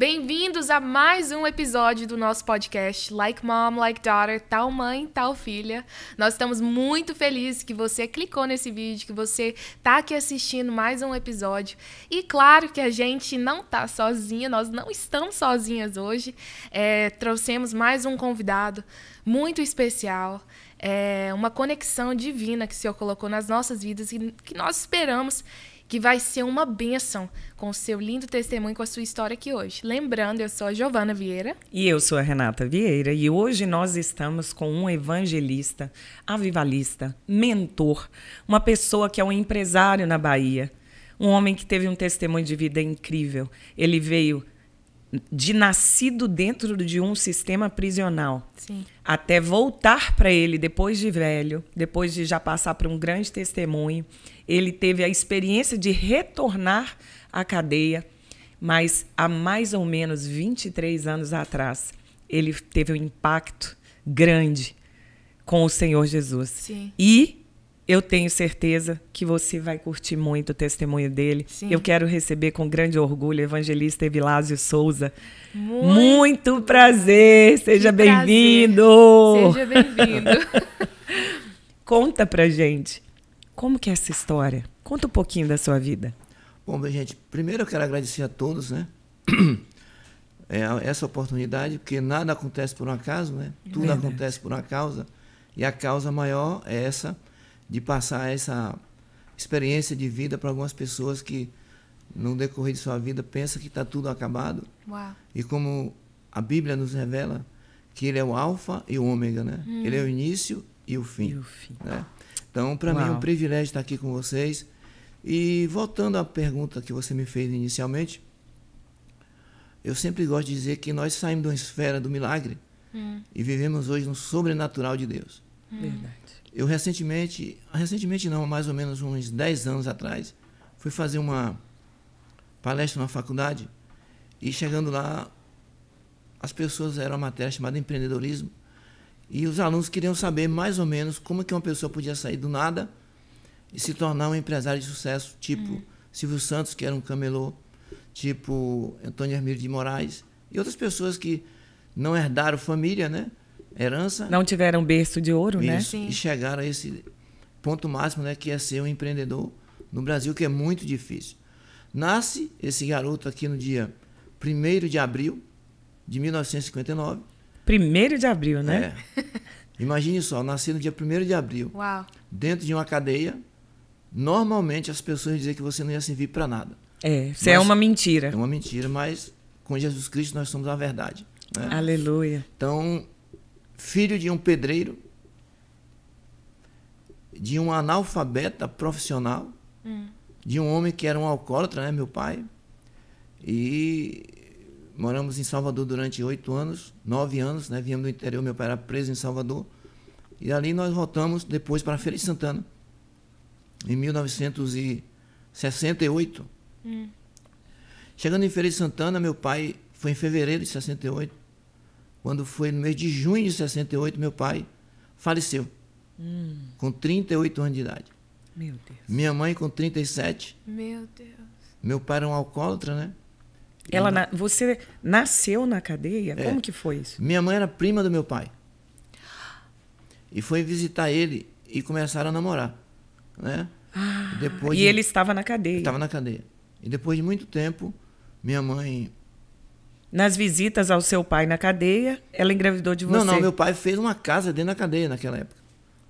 Bem-vindos a mais um episódio do nosso podcast Like Mom, Like Daughter, Tal Mãe, Tal Filha. Nós estamos muito felizes que você clicou nesse vídeo, que você tá aqui assistindo mais um episódio. E claro que a gente não tá sozinha, nós não estamos sozinhas hoje. É, trouxemos mais um convidado muito especial. É uma conexão divina que o Senhor colocou nas nossas vidas e que nós esperamos que vai ser uma bênção com o seu lindo testemunho, com a sua história aqui hoje. Lembrando, eu sou a Giovana Vieira. E eu sou a Renata Vieira. E hoje nós estamos com um evangelista, avivalista, mentor, uma pessoa que é um empresário na Bahia, um homem que teve um testemunho de vida incrível. Ele veio de nascido dentro de um sistema prisional. Sim. Até voltar para ele depois de velho, depois de já passar por um grande testemunho ele teve a experiência de retornar à cadeia, mas há mais ou menos 23 anos atrás, ele teve um impacto grande com o Senhor Jesus. Sim. E eu tenho certeza que você vai curtir muito o testemunho dele. Sim. Eu quero receber com grande orgulho o evangelista Evilásio Souza. Muito, muito prazer! Seja bem-vindo! Seja bem-vindo! Conta pra gente como que é essa história? Conta um pouquinho da sua vida. Bom, bem, gente, primeiro eu quero agradecer a todos, né? É, essa oportunidade, porque nada acontece por um acaso, né? Tudo verdade. acontece por uma causa. E a causa maior é essa, de passar essa experiência de vida para algumas pessoas que no decorrer de sua vida pensa que está tudo acabado. Uau. E como a Bíblia nos revela que ele é o alfa e o ômega, né? Hum. Ele é o início e o fim. E o fim. Né? Então, para mim é um privilégio estar aqui com vocês. E voltando à pergunta que você me fez inicialmente, eu sempre gosto de dizer que nós saímos de uma esfera do milagre hum. e vivemos hoje no sobrenatural de Deus. Hum. Verdade. Eu recentemente, recentemente não, mais ou menos uns 10 anos atrás, fui fazer uma palestra numa faculdade e chegando lá, as pessoas, eram uma matéria chamada empreendedorismo, e os alunos queriam saber mais ou menos como é que uma pessoa podia sair do nada e se tornar um empresário de sucesso, tipo uhum. Silvio Santos, que era um camelô, tipo Antônio Hermílio de Moraes, e outras pessoas que não herdaram família, né? Herança. Não tiveram berço de ouro, né? isso, né? Sim. E chegaram a esse ponto máximo, né? Que é ser um empreendedor no Brasil, que é muito difícil. Nasce esse garoto aqui no dia 1 de abril de 1959 Primeiro de abril, né? É. Imagine só, eu nasci no dia 1 de abril. Uau. Dentro de uma cadeia, normalmente as pessoas dizem que você não ia servir para nada. É, isso é uma mentira. É uma mentira, mas com Jesus Cristo nós somos a verdade. Né? Aleluia. Então, filho de um pedreiro, de um analfabeta profissional, hum. de um homem que era um alcoólatra, né, meu pai, e moramos em Salvador durante oito anos, nove anos, né? Viemos do interior, meu pai era preso em Salvador. E ali nós voltamos depois para Feira de Santana, em 1968. Hum. Chegando em Feira de Santana, meu pai foi em fevereiro de 68. Quando foi no mês de junho de 68, meu pai faleceu. Hum. Com 38 anos de idade. Meu Deus. Minha mãe com 37. Meu Deus. Meu pai era um alcoólatra, né? Ela na... Você nasceu na cadeia? É. Como que foi isso? Minha mãe era prima do meu pai. E foi visitar ele e começaram a namorar. Né? Ah, depois e de... ele estava na cadeia? Estava na cadeia. E depois de muito tempo, minha mãe. Nas visitas ao seu pai na cadeia, ela engravidou de você? Não, não. Meu pai fez uma casa dentro da cadeia naquela época.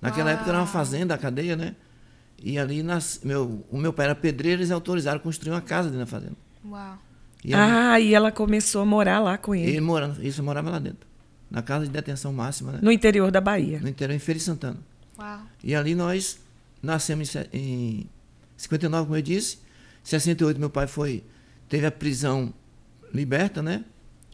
Naquela ah. época era uma fazenda, a cadeia, né? E ali nas... meu... o meu pai era pedreiro, eles autorizaram construir uma casa dentro da fazenda. Uau. E ah, e ela começou a morar lá com ele. Ele mora, isso, morava lá dentro. Na casa de detenção máxima, né? No interior da Bahia. No interior, em Feira Santana. Uau. E ali nós nascemos em, em 59, como eu disse. 68, meu pai foi teve a prisão liberta, né?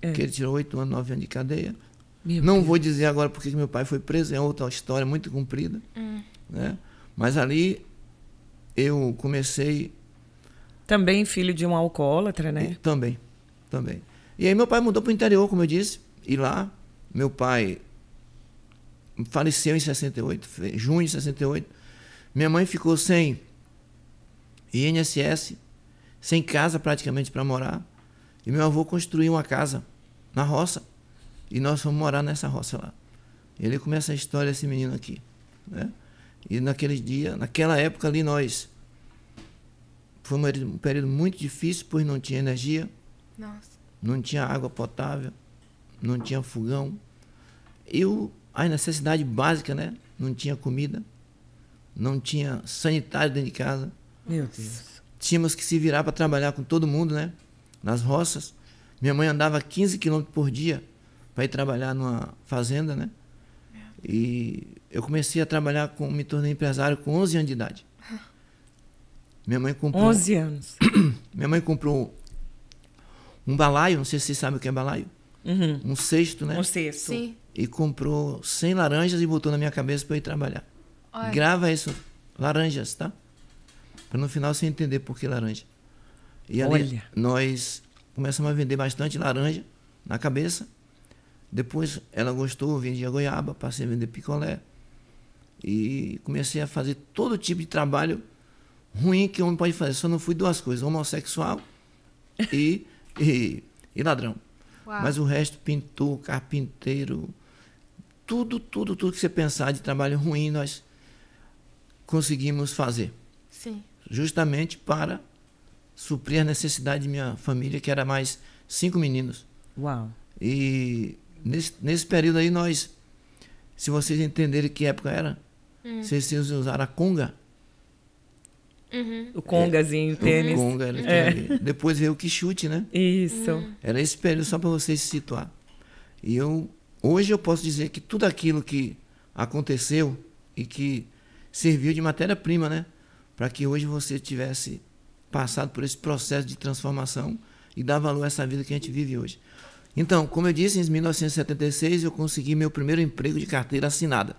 É. Que ele tirou oito anos, nove anos de cadeia. Meu não Deus. vou dizer agora porque meu pai foi preso, é outra história muito comprida. Hum. Né? Mas ali eu comecei também filho de um alcoólatra, né? E, também, também. E aí meu pai mudou para o interior, como eu disse, e lá meu pai faleceu em 68, junho de 68. Minha mãe ficou sem INSS, sem casa praticamente para morar. E meu avô construiu uma casa na roça e nós fomos morar nessa roça lá. Ele começa a história desse menino aqui, né? E naquele dia, naquela época ali nós foi um período muito difícil, pois não tinha energia, Nossa. não tinha água potável, não tinha fogão. E o, a necessidade básica, né? Não tinha comida, não tinha sanitário dentro de casa. Meu Deus. Tínhamos que se virar para trabalhar com todo mundo, né? Nas roças. Minha mãe andava 15 quilômetros por dia para ir trabalhar numa fazenda, né? E eu comecei a trabalhar, com, me tornei empresário com 11 anos de idade. Minha mãe comprou. 11 anos. Minha mãe comprou um balaio, não sei se vocês sabem o que é balaio. Uhum. Um cesto, né? Um cesto. Sim. E comprou 100 laranjas e botou na minha cabeça para eu ir trabalhar. Grava isso, laranjas, tá? Para no final você entender por que laranja. E ali Olha. nós começamos a vender bastante laranja na cabeça. Depois ela gostou, vendia goiaba, passei a vender picolé. E comecei a fazer todo tipo de trabalho ruim que homem pode fazer. Só não fui duas coisas: homossexual e, e, e ladrão. Uau. Mas o resto, pintor, carpinteiro, tudo, tudo, tudo que você pensar de trabalho ruim, nós conseguimos fazer. Sim. Justamente para suprir a necessidade de minha família, que era mais cinco meninos. Uau. E nesse, nesse período aí, nós, se vocês entenderem que época era, hum. vocês usaram a conga. Uhum. O congazinho, é. o tênis. O conga, ela é. Depois veio o que chute, né? Isso. Uhum. Era esse período só para você se situar. E eu hoje eu posso dizer que tudo aquilo que aconteceu e que serviu de matéria-prima, né, para que hoje você tivesse passado por esse processo de transformação e dar valor a essa vida que a gente vive hoje. Então, como eu disse, em 1976 eu consegui meu primeiro emprego de carteira assinada.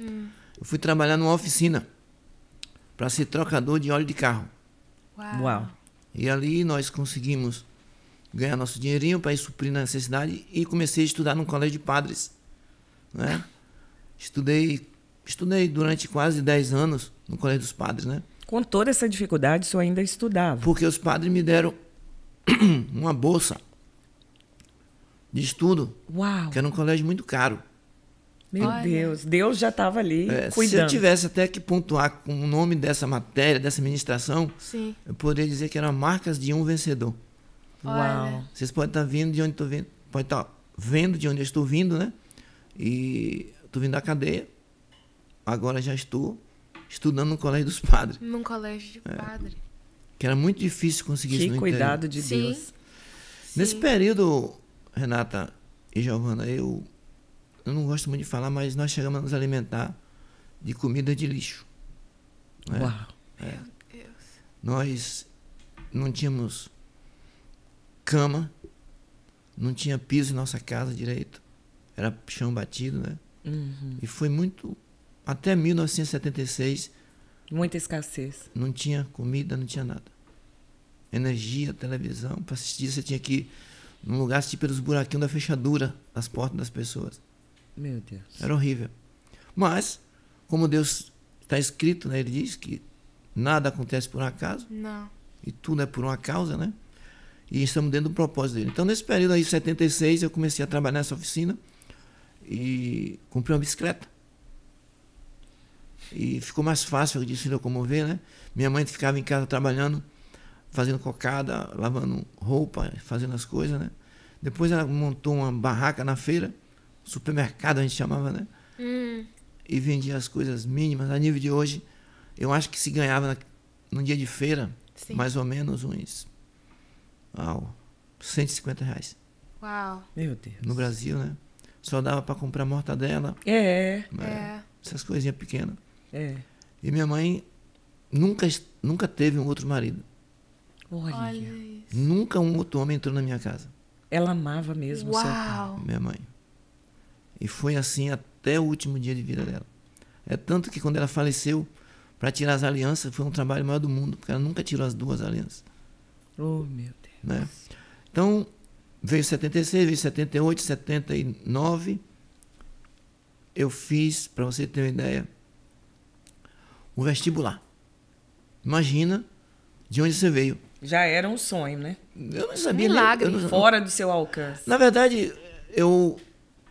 Hum. Eu fui trabalhar numa oficina para ser trocador de óleo de carro. Uau. Uau. E ali nós conseguimos ganhar nosso dinheirinho para ir suprir na necessidade e comecei a estudar num colégio de padres. Né? Estudei, estudei durante quase 10 anos no colégio dos padres, né? Com toda essa dificuldade, eu ainda estudava. Porque os padres me deram uma bolsa de estudo. Uau. Que era um colégio muito caro. Meu Olha. Deus, né? Deus já estava ali é, cuidando. Se eu tivesse até que pontuar com o nome dessa matéria, dessa ministração, Sim. eu poderia dizer que eram marcas de um vencedor. Uau. Vocês podem estar tá vindo de onde estou vendo, pode estar tá vendo de onde eu estou vindo, né? E estou vindo da cadeia. Agora já estou estudando no colégio dos padres. Num colégio de é, padre. Que era muito difícil conseguir que isso no cuidado interior. de Deus. Sim. Nesse Sim. período, Renata e Giovana, eu eu não gosto muito de falar, mas nós chegamos a nos alimentar de comida de lixo. Né? Uau! É. Nós não tínhamos cama, não tinha piso em nossa casa direito, era chão batido, né? Uhum. E foi muito. Até 1976. Muita escassez. Não tinha comida, não tinha nada. Energia, televisão, para assistir você tinha que ir num lugar tipo pelos buraquinhos da fechadura das portas das pessoas. Meu Deus. Era horrível. Mas, como Deus está escrito, né? Ele diz que nada acontece por um acaso. Não. E tudo é por uma causa, né? E estamos dentro do propósito dele. Então, nesse período aí, 76, eu comecei a trabalhar nessa oficina e comprei uma bicicleta. E ficou mais fácil de se locomover, né? Minha mãe ficava em casa trabalhando, fazendo cocada, lavando roupa, fazendo as coisas, né? Depois ela montou uma barraca na feira supermercado a gente chamava, né? Hum. E vendia as coisas mínimas. A nível de hoje, eu acho que se ganhava na, num dia de feira, Sim. mais ou menos uns. Uau, 150 reais. Uau. Meu Deus. No Brasil, né? Só dava para comprar mortadela. É. é. é. Essas coisinhas pequenas. É. E minha mãe nunca, nunca teve um outro marido. Olha. Olha nunca um outro homem entrou na minha casa. Ela amava mesmo Uau. Minha mãe. E foi assim até o último dia de vida dela. É tanto que quando ela faleceu, para tirar as alianças, foi um trabalho maior do mundo, porque ela nunca tirou as duas alianças. Oh, meu Deus. Né? Então, veio 76, veio 78, 79. Eu fiz, para você ter uma ideia, o um vestibular. Imagina de onde você veio. Já era um sonho, né? Eu não sabia. Milagre, eu não, fora do seu alcance. Na verdade, eu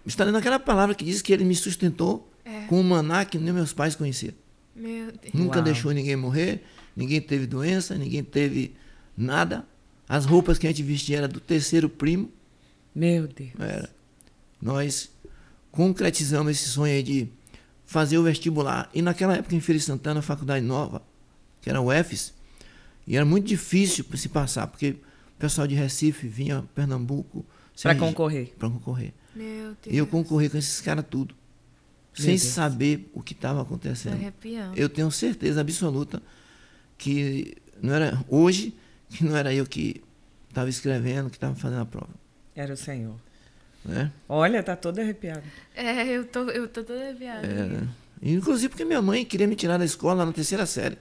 Está lendo aquela palavra que diz que ele me sustentou é. com um maná que nem meus pais conheciam. Meu Deus. Nunca Uau. deixou ninguém morrer, ninguém teve doença, ninguém teve nada. As roupas que a gente vestia eram do terceiro primo. Meu Deus. Era. Nós concretizamos esse sonho de fazer o vestibular. E naquela época, em Feira de Santana, a Faculdade Nova, que era o UFES, e era muito difícil se passar, porque o pessoal de Recife vinha Pernambuco. Para concorrer. Para concorrer. E eu concorri com esses caras tudo. Meu sem Deus. saber o que estava acontecendo. Arrepiando. Eu tenho certeza absoluta que não era hoje que não era eu que estava escrevendo, que estava fazendo a prova. Era o Senhor. Né? Olha, tá todo arrepiado. É, eu tô, eu tô todo arrepiado. É. inclusive porque minha mãe queria me tirar da escola na terceira série.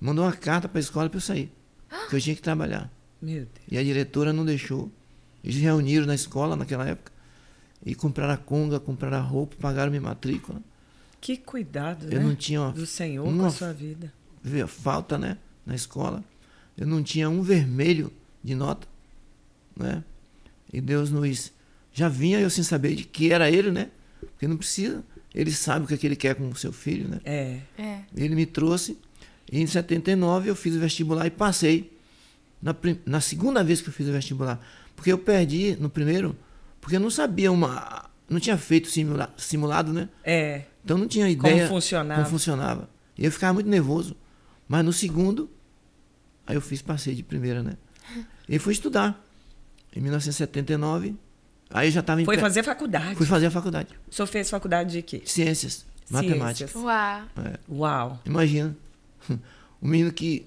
Mandou uma carta para a escola para eu sair, ah! que eu tinha que trabalhar. Meu Deus. E a diretora não deixou. Eles reuniram na escola naquela época e compraram a conga, compraram a roupa, pagaram minha matrícula. Que cuidado, eu né? Não tinha uma, do Senhor uma, com a sua vida. Falta, né? Na escola. Eu não tinha um vermelho de nota, né? E Deus nos... Já vinha eu sem saber de que era ele, né? Porque não precisa. Ele sabe o que, é que ele quer com o seu filho, né? É. é. Ele me trouxe. E em 79 eu fiz o vestibular e passei. Na, na segunda vez que eu fiz o vestibular, porque eu perdi no primeiro, porque eu não sabia uma. Não tinha feito simula, simulado, né? É. Então não tinha ideia. Como funcionava. Como funcionava. E eu ficava muito nervoso. Mas no segundo, aí eu fiz passeio de primeira, né? E fui estudar. Em 1979. Aí já estava em. Foi pre... fazer faculdade. Fui fazer a faculdade. O senhor fez faculdade de quê? Ciências. Matemática. Ciências. Uau. É. Uau. Imagina. o menino que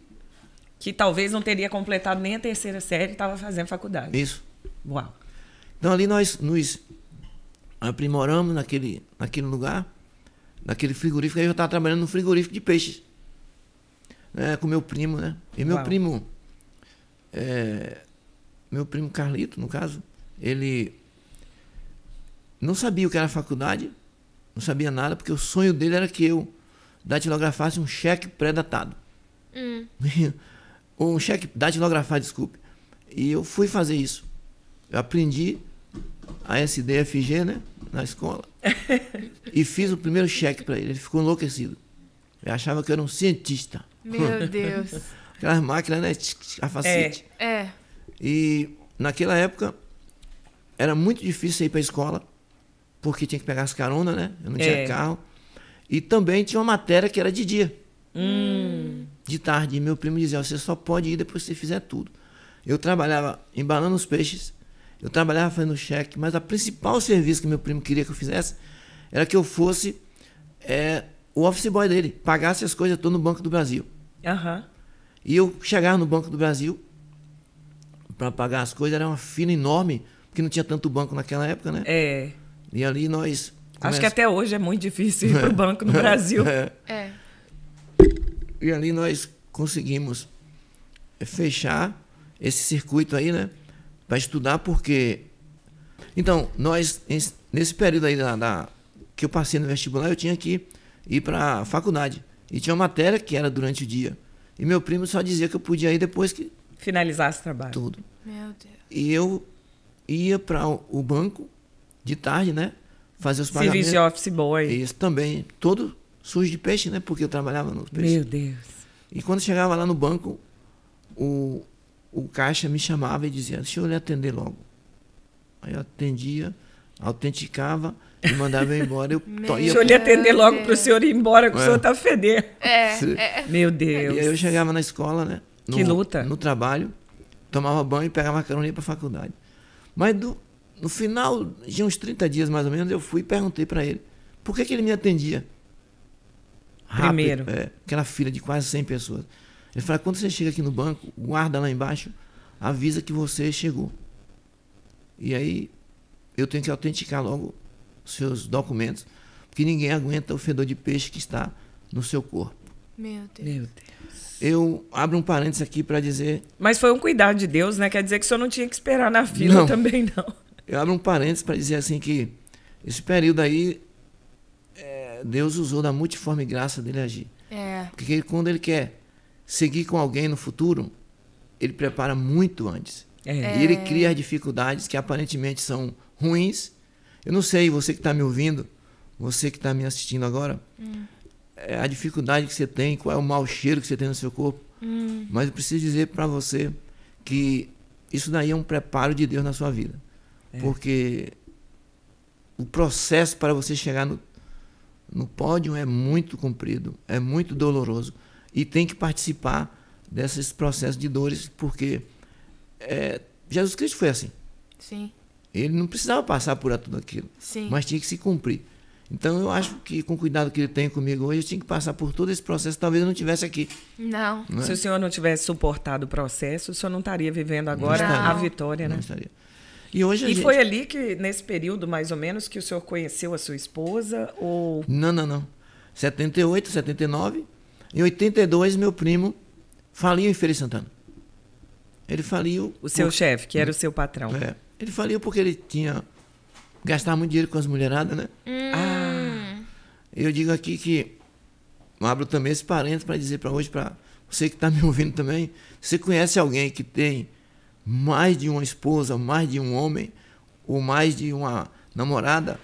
que talvez não teria completado nem a terceira série e estava fazendo faculdade. Isso. Uau. Então ali nós nos aprimoramos naquele, naquele lugar, naquele frigorífico, aí eu estava trabalhando no frigorífico de peixes. Né, com meu primo, né? E meu Uau. primo. É, meu primo Carlito, no caso, ele não sabia o que era faculdade, não sabia nada, porque o sonho dele era que eu datilografasse um cheque pré-datado. Hum. um cheque, datilografar, desculpe. E eu fui fazer isso. Eu aprendi a SDFG, né? Na escola. e fiz o primeiro cheque para ele. Ele ficou enlouquecido. Eu achava que eu era um cientista. Meu Deus. Aquelas máquinas, né? A facete. É. é. E naquela época era muito difícil ir para a escola, porque tinha que pegar as caronas, né? Eu não tinha é. carro. E também tinha uma matéria que era de dia. Hum de tarde. E meu primo dizia: você só pode ir depois que você fizer tudo. Eu trabalhava embalando os peixes, eu trabalhava fazendo cheque, mas a principal serviço que meu primo queria que eu fizesse era que eu fosse é, o office boy dele, pagasse as coisas todas no Banco do Brasil. Uhum. E eu chegava no Banco do Brasil para pagar as coisas, era uma fila enorme, porque não tinha tanto banco naquela época, né? É. E ali nós. Começa... Acho que até hoje é muito difícil ir é. para o banco no Brasil. é. é. E ali nós conseguimos eh, fechar esse circuito aí, né? Para estudar, porque. Então, nós, nesse período aí da, da, que eu passei no vestibular, eu tinha que ir para a faculdade. E tinha uma matéria que era durante o dia. E meu primo só dizia que eu podia ir depois que. Finalizasse o trabalho. Tudo. Meu Deus. E eu ia para o banco de tarde, né? Fazer os pagamentos. Serviço office boy. Isso também. Todo, sujo de peixe, né? Porque eu trabalhava no peixe. Meu Deus. E quando chegava lá no banco, o, o caixa me chamava e dizia: Deixa eu lhe atender logo. Aí eu atendia, autenticava e mandava eu embora. Eu to... Deixa eu lhe atender logo para o senhor ir embora, que é. o senhor está fedendo. É. é. Meu Deus. E aí eu chegava na escola, né? No, que luta. No trabalho, tomava banho, pegava carona e ia para a faculdade. Mas do, no final de uns 30 dias mais ou menos, eu fui e perguntei para ele por que, que ele me atendia rápido. Primeiro. É, aquela fila de quase 100 pessoas. Ele fala: quando você chega aqui no banco, guarda lá embaixo, avisa que você chegou. E aí eu tenho que autenticar logo seus documentos, porque ninguém aguenta o fedor de peixe que está no seu corpo. Meu Deus. Meu Deus. Eu abro um parênteses aqui para dizer. Mas foi um cuidado de Deus, né? Quer dizer que o senhor não tinha que esperar na fila não. também, não. Eu abro um parênteses para dizer assim que esse período aí Deus usou da multiforme graça dele agir. É. Porque quando ele quer seguir com alguém no futuro, ele prepara muito antes. É. é. E ele cria as dificuldades que aparentemente são ruins. Eu não sei, você que está me ouvindo, você que está me assistindo agora, hum. é a dificuldade que você tem, qual é o mau cheiro que você tem no seu corpo. Hum. Mas eu preciso dizer para você que isso daí é um preparo de Deus na sua vida. É. Porque o processo para você chegar no no pódio é muito comprido, é muito doloroso e tem que participar desses processos de dores porque é, Jesus Cristo foi assim. Sim. Ele não precisava passar por tudo aquilo, Sim. mas tinha que se cumprir. Então eu acho que com o cuidado que ele tem comigo hoje, eu tinha que passar por todo esse processo, talvez eu não tivesse aqui. Não. não é? Se o senhor não tivesse suportado o processo, o senhor não estaria vivendo agora não. a vitória, não né? Não estaria. E hoje E gente... foi ali que nesse período mais ou menos que o senhor conheceu a sua esposa ou Não, não, não. 78, 79, em 82 meu primo faliu em Feira Santana. Ele faliu o seu por... chefe, que era o hum. seu patrão. É. Ele faliu porque ele tinha gastava muito dinheiro com as mulheradas, né? Hum. Ah. Eu digo aqui que abro também esse parênteses para dizer para hoje para você que está me ouvindo também, você conhece alguém que tem mais de uma esposa, mais de um homem, ou mais de uma namorada,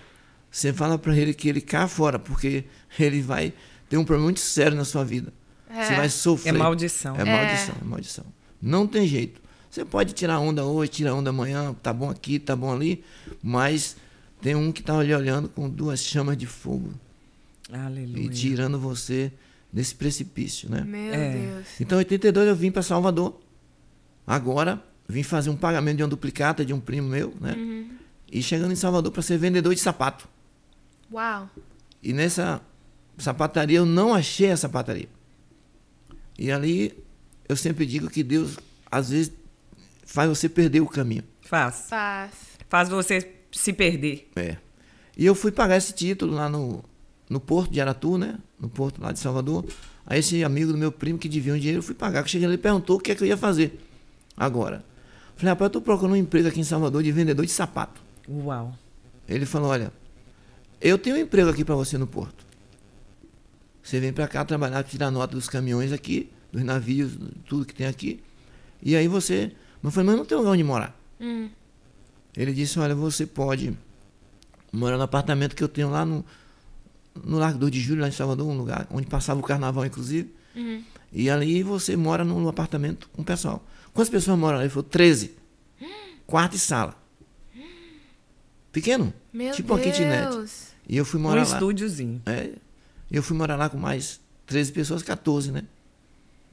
você fala para ele que ele cá fora, porque ele vai ter um problema muito sério na sua vida. É. Você vai sofrer. É maldição. É, é maldição, é maldição. Não tem jeito. Você pode tirar onda hoje, tirar onda amanhã, tá bom aqui, tá bom ali, mas tem um que tá ali olhando com duas chamas de fogo. Aleluia. E tirando você desse precipício, né? Meu é. Deus. Então, em 82 eu vim para Salvador. Agora Vim fazer um pagamento de uma duplicata de um primo meu, né? Uhum. E chegando em Salvador para ser vendedor de sapato. Uau! E nessa sapataria eu não achei a sapataria. E ali eu sempre digo que Deus às vezes faz você perder o caminho. Faz. Faz. Faz você se perder. É. E eu fui pagar esse título lá no, no porto de Aratu, né? No porto lá de Salvador. Aí esse amigo do meu primo que devia um dinheiro, eu fui pagar. Quando cheguei ele perguntou o que é que eu ia fazer agora. Falei, rapaz, eu tô procurando um emprego aqui em Salvador de vendedor de sapato. Uau. Ele falou, olha, eu tenho um emprego aqui para você no porto. Você vem para cá trabalhar, tirar nota dos caminhões aqui, dos navios, tudo que tem aqui. E aí você... Mas eu falei, mas não tem lugar onde morar. Hum. Ele disse, olha, você pode morar no apartamento que eu tenho lá no, no Largo 2 de Julho, lá em Salvador, um lugar onde passava o carnaval, inclusive. Uhum. E ali você mora num apartamento com o pessoal. Quantas pessoas moram lá? Ele falou, 13. Quarto e sala. Pequeno. Meu tipo Deus. uma kitnet. E eu fui morar um lá. Um estúdiozinho. É. Eu fui morar lá com mais 13 pessoas, 14, né?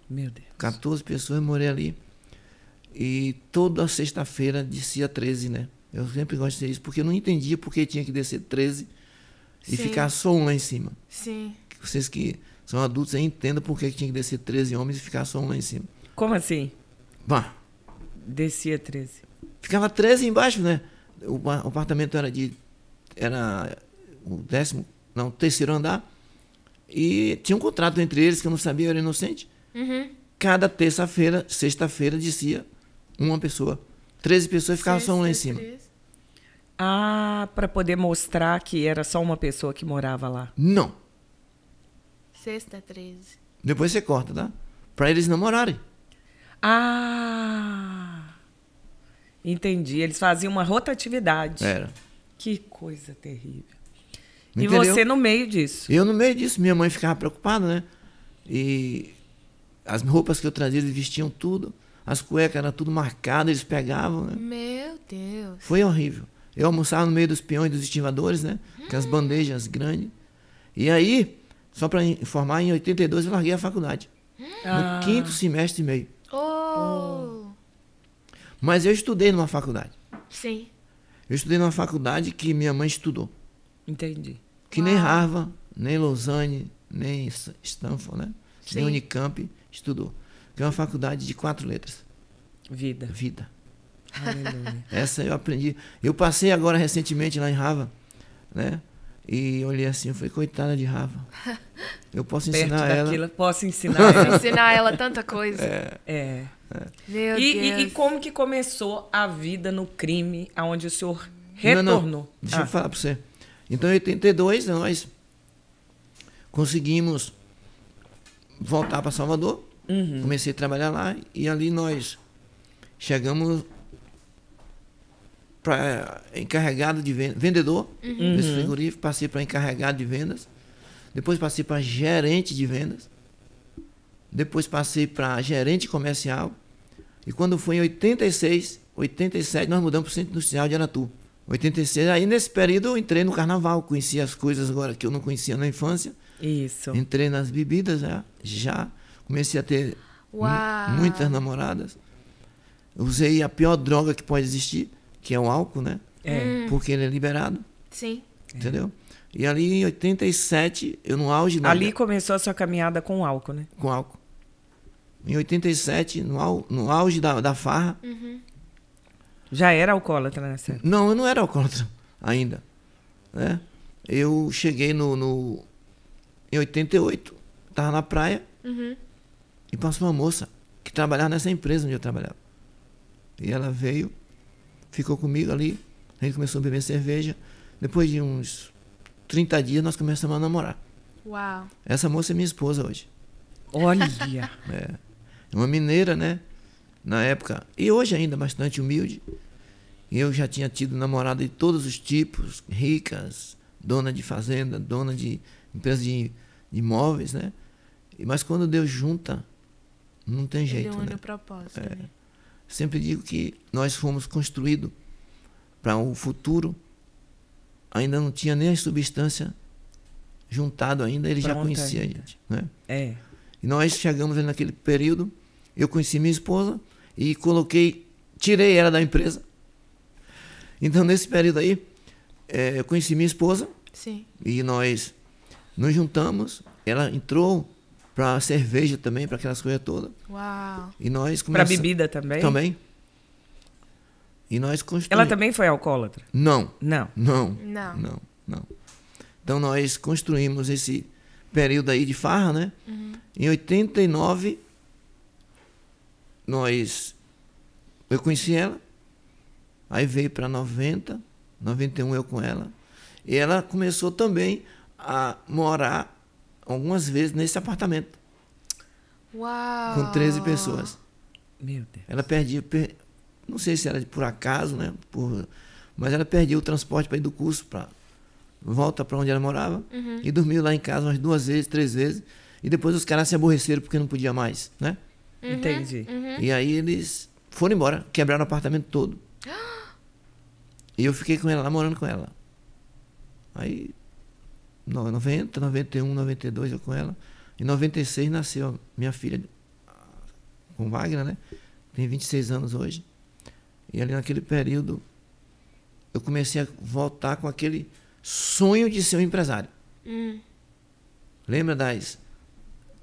Meu Deus. 14 pessoas, eu morei ali. E toda sexta-feira descia 13, né? Eu sempre gosto de dizer isso, porque eu não entendia porque tinha que descer 13 Sim. e ficar só um lá em cima. Sim. Vocês que são adultos entendam por que tinha que descer 13 homens e ficar só um lá em cima. Como assim? Vá. Descia 13. Ficava 13 embaixo, né? O, o apartamento era de. Era o décimo. Não, terceiro andar. E tinha um contrato entre eles que eu não sabia, eu era inocente. Uhum. Cada terça-feira, sexta-feira, descia uma pessoa. 13 pessoas ficavam só um lá em cima. Ah, para poder mostrar que era só uma pessoa que morava lá. Não. Sexta, 13. Depois você corta, tá? Para eles namorarem. Ah! Entendi. Eles faziam uma rotatividade. Era. Que coisa terrível. Entendeu? E você no meio disso. Eu no meio disso. Minha mãe ficava preocupada, né? E as roupas que eu trazia, eles vestiam tudo. As cuecas eram tudo marcadas, eles pegavam, né? Meu Deus. Foi horrível. Eu almoçava no meio dos peões dos estivadores, né? Com as hum. bandejas grandes. E aí, só para informar, em 82 eu larguei a faculdade. Ah. No quinto semestre e meio. Mas eu estudei numa faculdade. Sim. Eu estudei numa faculdade que minha mãe estudou. Entendi. Que Uau. nem Harvard, nem Lausanne, nem Stanford, né? Sim. Nem Unicamp estudou. Que é uma faculdade de quatro letras. Vida. Vida. Aleluia. Essa eu aprendi. Eu passei agora recentemente lá em Harvard, né? E olhei assim, eu falei, coitada de Rava. Eu posso Perto ensinar daquilo, ela. Posso ensinar ela. ensinar ela tanta coisa. É. é. É. Meu e, Deus. E, e como que começou a vida no crime, aonde o senhor retornou? Não, não. Deixa ah. eu falar para você. Então, em 82, nós conseguimos voltar para Salvador. Uhum. Comecei a trabalhar lá e ali nós chegamos para encarregado de vendas, vendedor uhum. desse frigorífico, passei para encarregado de vendas, depois passei para gerente de vendas. Depois passei para gerente comercial. E quando foi em 86, 87, nós mudamos para o Centro Industrial de Aratu. 86, aí nesse período eu entrei no carnaval, conheci as coisas agora que eu não conhecia na infância. Isso. Entrei nas bebidas já, né? já comecei a ter muitas namoradas. Usei a pior droga que pode existir, que é o álcool, né? É. Porque ele é liberado. Sim. Entendeu? É. E ali em 87, eu no auge... Na... Ali começou a sua caminhada com álcool, né? Com álcool. Em 87, no, au... no auge da, da farra... Uhum. Já era alcoólatra nessa época? Não, eu não era alcoólatra ainda. Né? Eu cheguei no, no... Em 88, tava na praia uhum. e passou uma moça que trabalhava nessa empresa onde eu trabalhava. E ela veio, ficou comigo ali, a gente começou a beber cerveja. Depois de uns 30 dias nós começamos a namorar. Uau. Essa moça é minha esposa hoje. Olha! É. Uma mineira, né? Na época. E hoje ainda bastante humilde. Eu já tinha tido namorada de todos os tipos, ricas, dona de fazenda, dona de empresa de, de imóveis, né? Mas quando Deus junta, não tem jeito. Ele une né? o propósito. É. Né? Sempre digo que nós fomos construídos para o um futuro ainda não tinha nem a substância juntado ainda, ele Pronto, já conhecia ainda. a então. gente. Né? É. E nós chegamos naquele período, eu conheci minha esposa e coloquei, tirei ela da empresa. Então, nesse período aí, é, eu conheci minha esposa Sim. e nós nos juntamos. Ela entrou para cerveja também, para aquelas coisas todas. Uau! E nós começamos. Para bebida também? Também. E nós construímos. Ela também foi alcoólatra? Não. Não. Não. Não. Não. não. Então nós construímos esse período aí de farra, né? Uhum. Em 89, nós. Eu conheci ela, aí veio para 90, 91 eu com ela. E ela começou também a morar algumas vezes nesse apartamento. Uau! Com 13 pessoas. Meu Deus. Ela perdia. Per não sei se era por acaso, né? Por, mas ela perdeu o transporte para ir do curso para volta para onde ela morava uhum. e dormiu lá em casa umas duas vezes, três vezes e depois os caras se aborreceram porque não podia mais, né? Uhum. Entendi. Uhum. E aí eles foram embora, quebraram o apartamento todo. e eu fiquei com ela lá, morando com ela. Aí, 90, 91, 92 eu com ela. Em 96 nasceu minha filha com Wagner, né? Tem 26 anos hoje. E ali naquele período eu comecei a voltar com aquele sonho de ser um empresário. Hum. Lembra das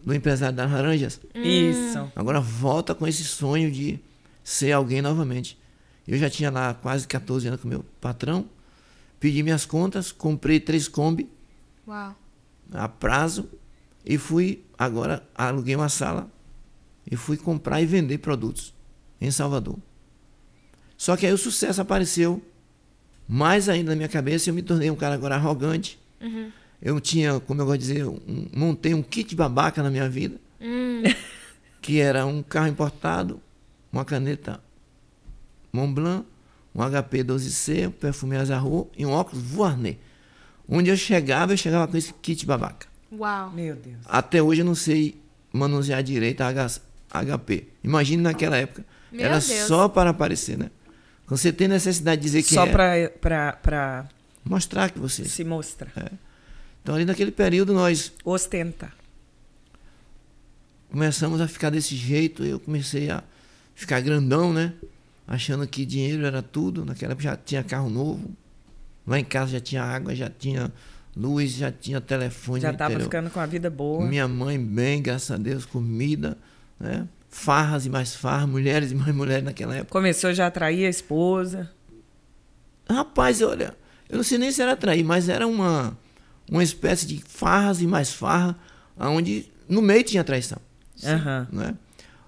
do empresário das laranjas? Hum. Isso. Agora volta com esse sonho de ser alguém novamente. Eu já tinha lá quase 14 anos com meu patrão, pedi minhas contas, comprei três Kombi Uau. a prazo e fui, agora aluguei uma sala e fui comprar e vender produtos em Salvador. Só que aí o sucesso apareceu mais ainda na minha cabeça e eu me tornei um cara agora arrogante. Uhum. Eu tinha, como eu gosto de dizer, um, montei um kit babaca na minha vida, uhum. que era um carro importado, uma caneta Montblanc, um HP 12C, um perfume Azarro e um óculos Voarnet. Onde eu chegava, eu chegava com esse kit babaca. Uau! Meu Deus. Até hoje eu não sei manusear direito a HP. Imagine naquela época. Meu era Deus. só para aparecer, né? Quando você tem necessidade de dizer que Só é. Só para. Mostrar que você. É. Se mostra. É. Então, ali naquele período, nós. Ostenta. Começamos a ficar desse jeito. Eu comecei a ficar grandão, né? Achando que dinheiro era tudo. Naquela época já tinha carro novo. Lá em casa já tinha água, já tinha luz, já tinha telefone. Já estava ficando com a vida boa. Minha mãe bem, graças a Deus, comida, né? farras e mais farras, mulheres e mais mulheres naquela época. Começou já a atrair a esposa? Rapaz, olha, eu não sei nem se era atrair, mas era uma, uma espécie de farras e mais farra, onde no meio tinha traição. Uhum. Né?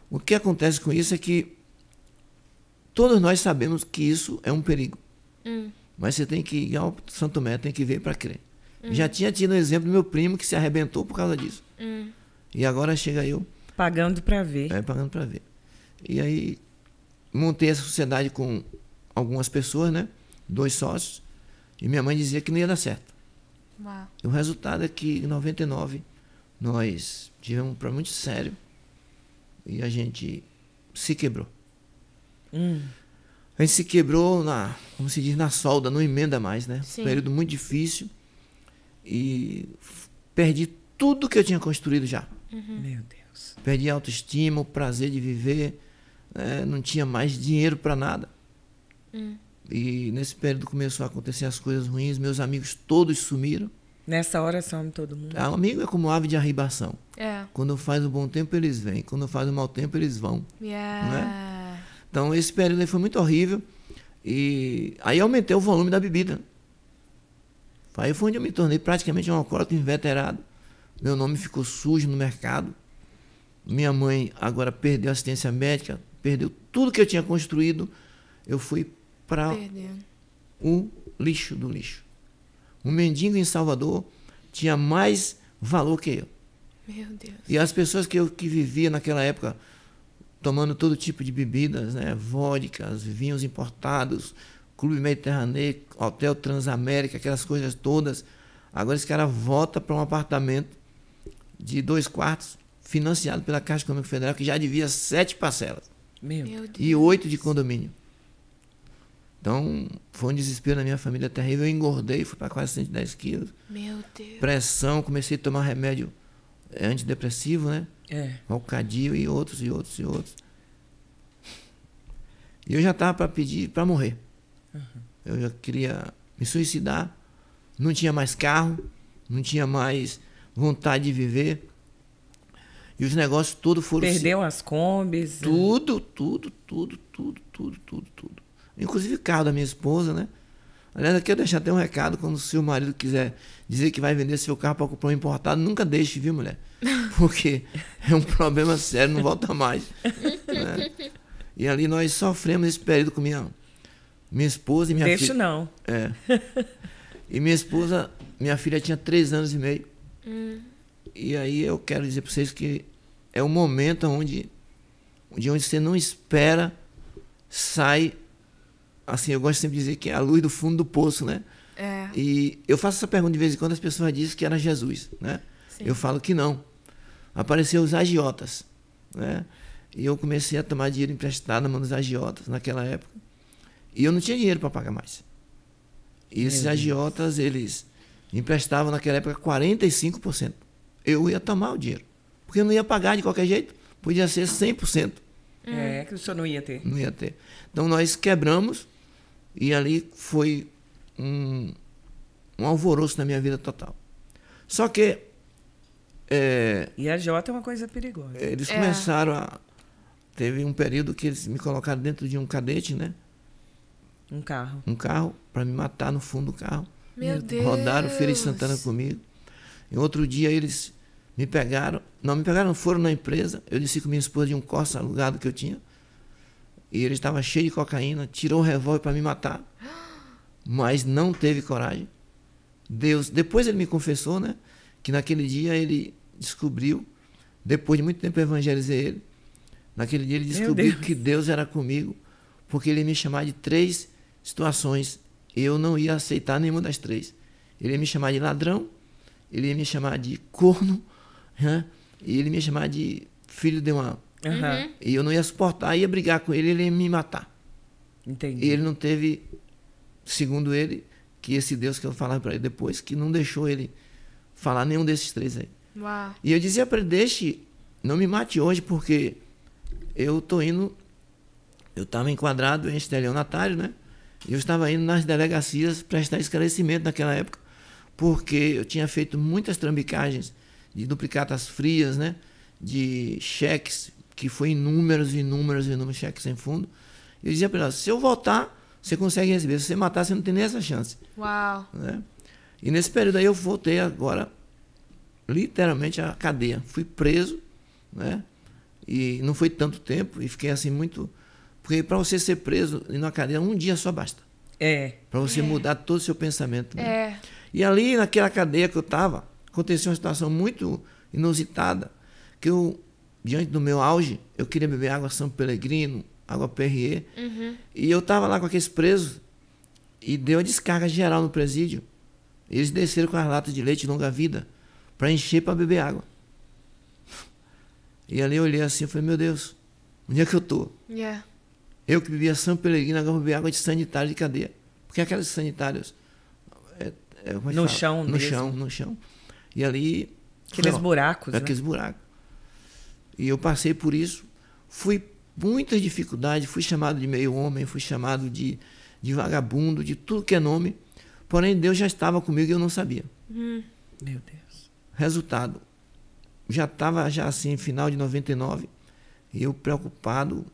O que acontece com isso é que todos nós sabemos que isso é um perigo. Hum. Mas você tem que ir ao Santo Tomé, tem que ver para crer. Hum. Já tinha tido o exemplo do meu primo que se arrebentou por causa disso. Hum. E agora chega eu Pagando para ver. É, pagando para ver. E aí montei essa sociedade com algumas pessoas, né? Dois sócios. E minha mãe dizia que não ia dar certo. Uau. E o resultado é que em 99 nós tivemos um problema muito sério e a gente se quebrou. Hum. A gente se quebrou na, como se diz, na solda, não emenda mais, né? Sim. Um período muito difícil e perdi tudo que eu tinha construído já. Uhum. Meu Deus. Perdi a autoestima, o prazer de viver, né? não tinha mais dinheiro para nada. Hum. E nesse período começou a acontecer as coisas ruins, meus amigos todos sumiram. Nessa hora some todo mundo. Ah, amigo é como ave de arribação. É. Quando faz o um bom tempo, eles vêm. Quando faz o um mau tempo, eles vão. Yeah. Né? Então, esse período foi muito horrível. E aí aumentei o volume da bebida. Aí foi onde eu me tornei praticamente um alcoólatra inveterado. Meu nome ficou sujo no mercado. Minha mãe agora perdeu assistência médica, perdeu tudo que eu tinha construído. Eu fui para o lixo do lixo. Um mendigo em Salvador tinha mais valor que eu. Meu Deus. E as pessoas que eu que vivia naquela época tomando todo tipo de bebidas, né, vodkas, vinhos importados, Clube Mediterrâneo, Hotel Transamérica, aquelas coisas todas. Agora esse cara volta para um apartamento de dois quartos financiado pela Caixa Econômica Federal, que já devia sete parcelas. Meu Deus. E oito de condomínio. Então, foi um desespero na minha família terrível. Eu engordei, fui para quase 110 quilos. Meu Deus. Pressão, comecei a tomar remédio antidepressivo, né? É. Malcadio e outros, e outros, e outros. E eu já estava para pedir para morrer. Uhum. Eu já queria me suicidar. Não tinha mais carro, não tinha mais vontade de viver. E os negócios tudo foram. Perdeu se... as combis. Né? Tudo, tudo, tudo, tudo, tudo, tudo, tudo. Inclusive o carro da minha esposa, né? Aliás, aqui eu deixar até um recado quando o seu marido quiser dizer que vai vender seu carro para comprar um importado, nunca deixe, viu, mulher? Porque é um problema sério, não volta mais. Né? E ali nós sofremos esse período com minha, minha esposa e minha Deixo filha. Deixo não. É. E minha esposa, minha filha tinha três anos e meio. Hum. E aí eu quero dizer para vocês que é o um momento onde, onde você não espera, sai. Assim, eu gosto sempre de dizer que é a luz do fundo do poço, né? É. E eu faço essa pergunta de vez em quando, as pessoas dizem que era Jesus, né? Sim. Eu falo que não. Apareceu os agiotas, né? E eu comecei a tomar dinheiro emprestado na mão dos agiotas naquela época. E eu não tinha dinheiro para pagar mais. E esses agiotas, eles emprestavam naquela época 45% eu ia tomar o dinheiro. Porque eu não ia pagar de qualquer jeito. Podia ser 100%. É, hum. que o senhor não ia ter. Não ia ter. Então nós quebramos e ali foi um, um alvoroço na minha vida total. Só que. É, e a Jota é uma coisa perigosa. Eles é. começaram a. Teve um período que eles me colocaram dentro de um cadete, né? Um carro. Um carro, para me matar no fundo do carro. Meu Rodaram Deus. Rodaram Feira de Santana comigo. Em outro dia eles me pegaram, não me pegaram, foram na empresa. Eu disse com minha esposa de um Corsa alugado que eu tinha. E ele estava cheio de cocaína, tirou o revólver para me matar. Mas não teve coragem. Deus, depois ele me confessou, né, que naquele dia ele descobriu, depois de muito tempo eu evangelizei ele. Naquele dia ele descobriu Deus. que Deus era comigo, porque ele ia me chamar de três situações. Eu não ia aceitar nenhuma das três. Ele ia me chamar de ladrão, ele ia me chamar de corno e ele me chamava chamar de filho de uma. Uhum. E eu não ia suportar, ia brigar com ele, ele ia me matar. Entendi. E ele não teve, segundo ele, que esse Deus que eu falava para ele depois, que não deixou ele falar nenhum desses três aí. E eu dizia para ele: deixe, não me mate hoje, porque eu tô indo. Eu estava enquadrado em estelionatário, né? E eu estava indo nas delegacias prestar esclarecimento naquela época, porque eu tinha feito muitas trambicagens de duplicatas frias, né? de cheques, que foi inúmeros, e inúmeros, e inúmeros cheques sem fundo. Eu dizia para ela, se eu voltar, você consegue receber. Se você matar, você não tem nem essa chance. Uau! Né? E nesse período aí eu voltei agora, literalmente, à cadeia. Fui preso, né? E não foi tanto tempo, e fiquei assim muito... Porque para você ser preso e na cadeia, um dia só basta. É. Para você é. mudar todo o seu pensamento. Né? É. E ali, naquela cadeia que eu estava, aconteceu uma situação muito inusitada, que eu, diante do meu auge, eu queria beber água São Pelegrino, água PRE, uhum. e eu tava lá com aqueles presos, e deu a descarga geral no presídio. Eles desceram com as latas de leite longa vida para encher para beber água. E ali eu olhei assim e falei, meu Deus, onde é que eu tô? Yeah. Eu que bebia São Pelegrino, agora bebia água de sanitário de cadeia. Porque aquelas sanitárias. É, é, é no fala? chão, No mesmo. chão, no chão. E ali. Aqueles buracos. Né? Aqueles né? buracos. E eu passei por isso, fui muitas dificuldades, fui chamado de meio homem, fui chamado de, de vagabundo, de tudo que é nome. Porém, Deus já estava comigo e eu não sabia. Hum. Meu Deus. Resultado, já estava já assim, final de 99, e eu preocupado,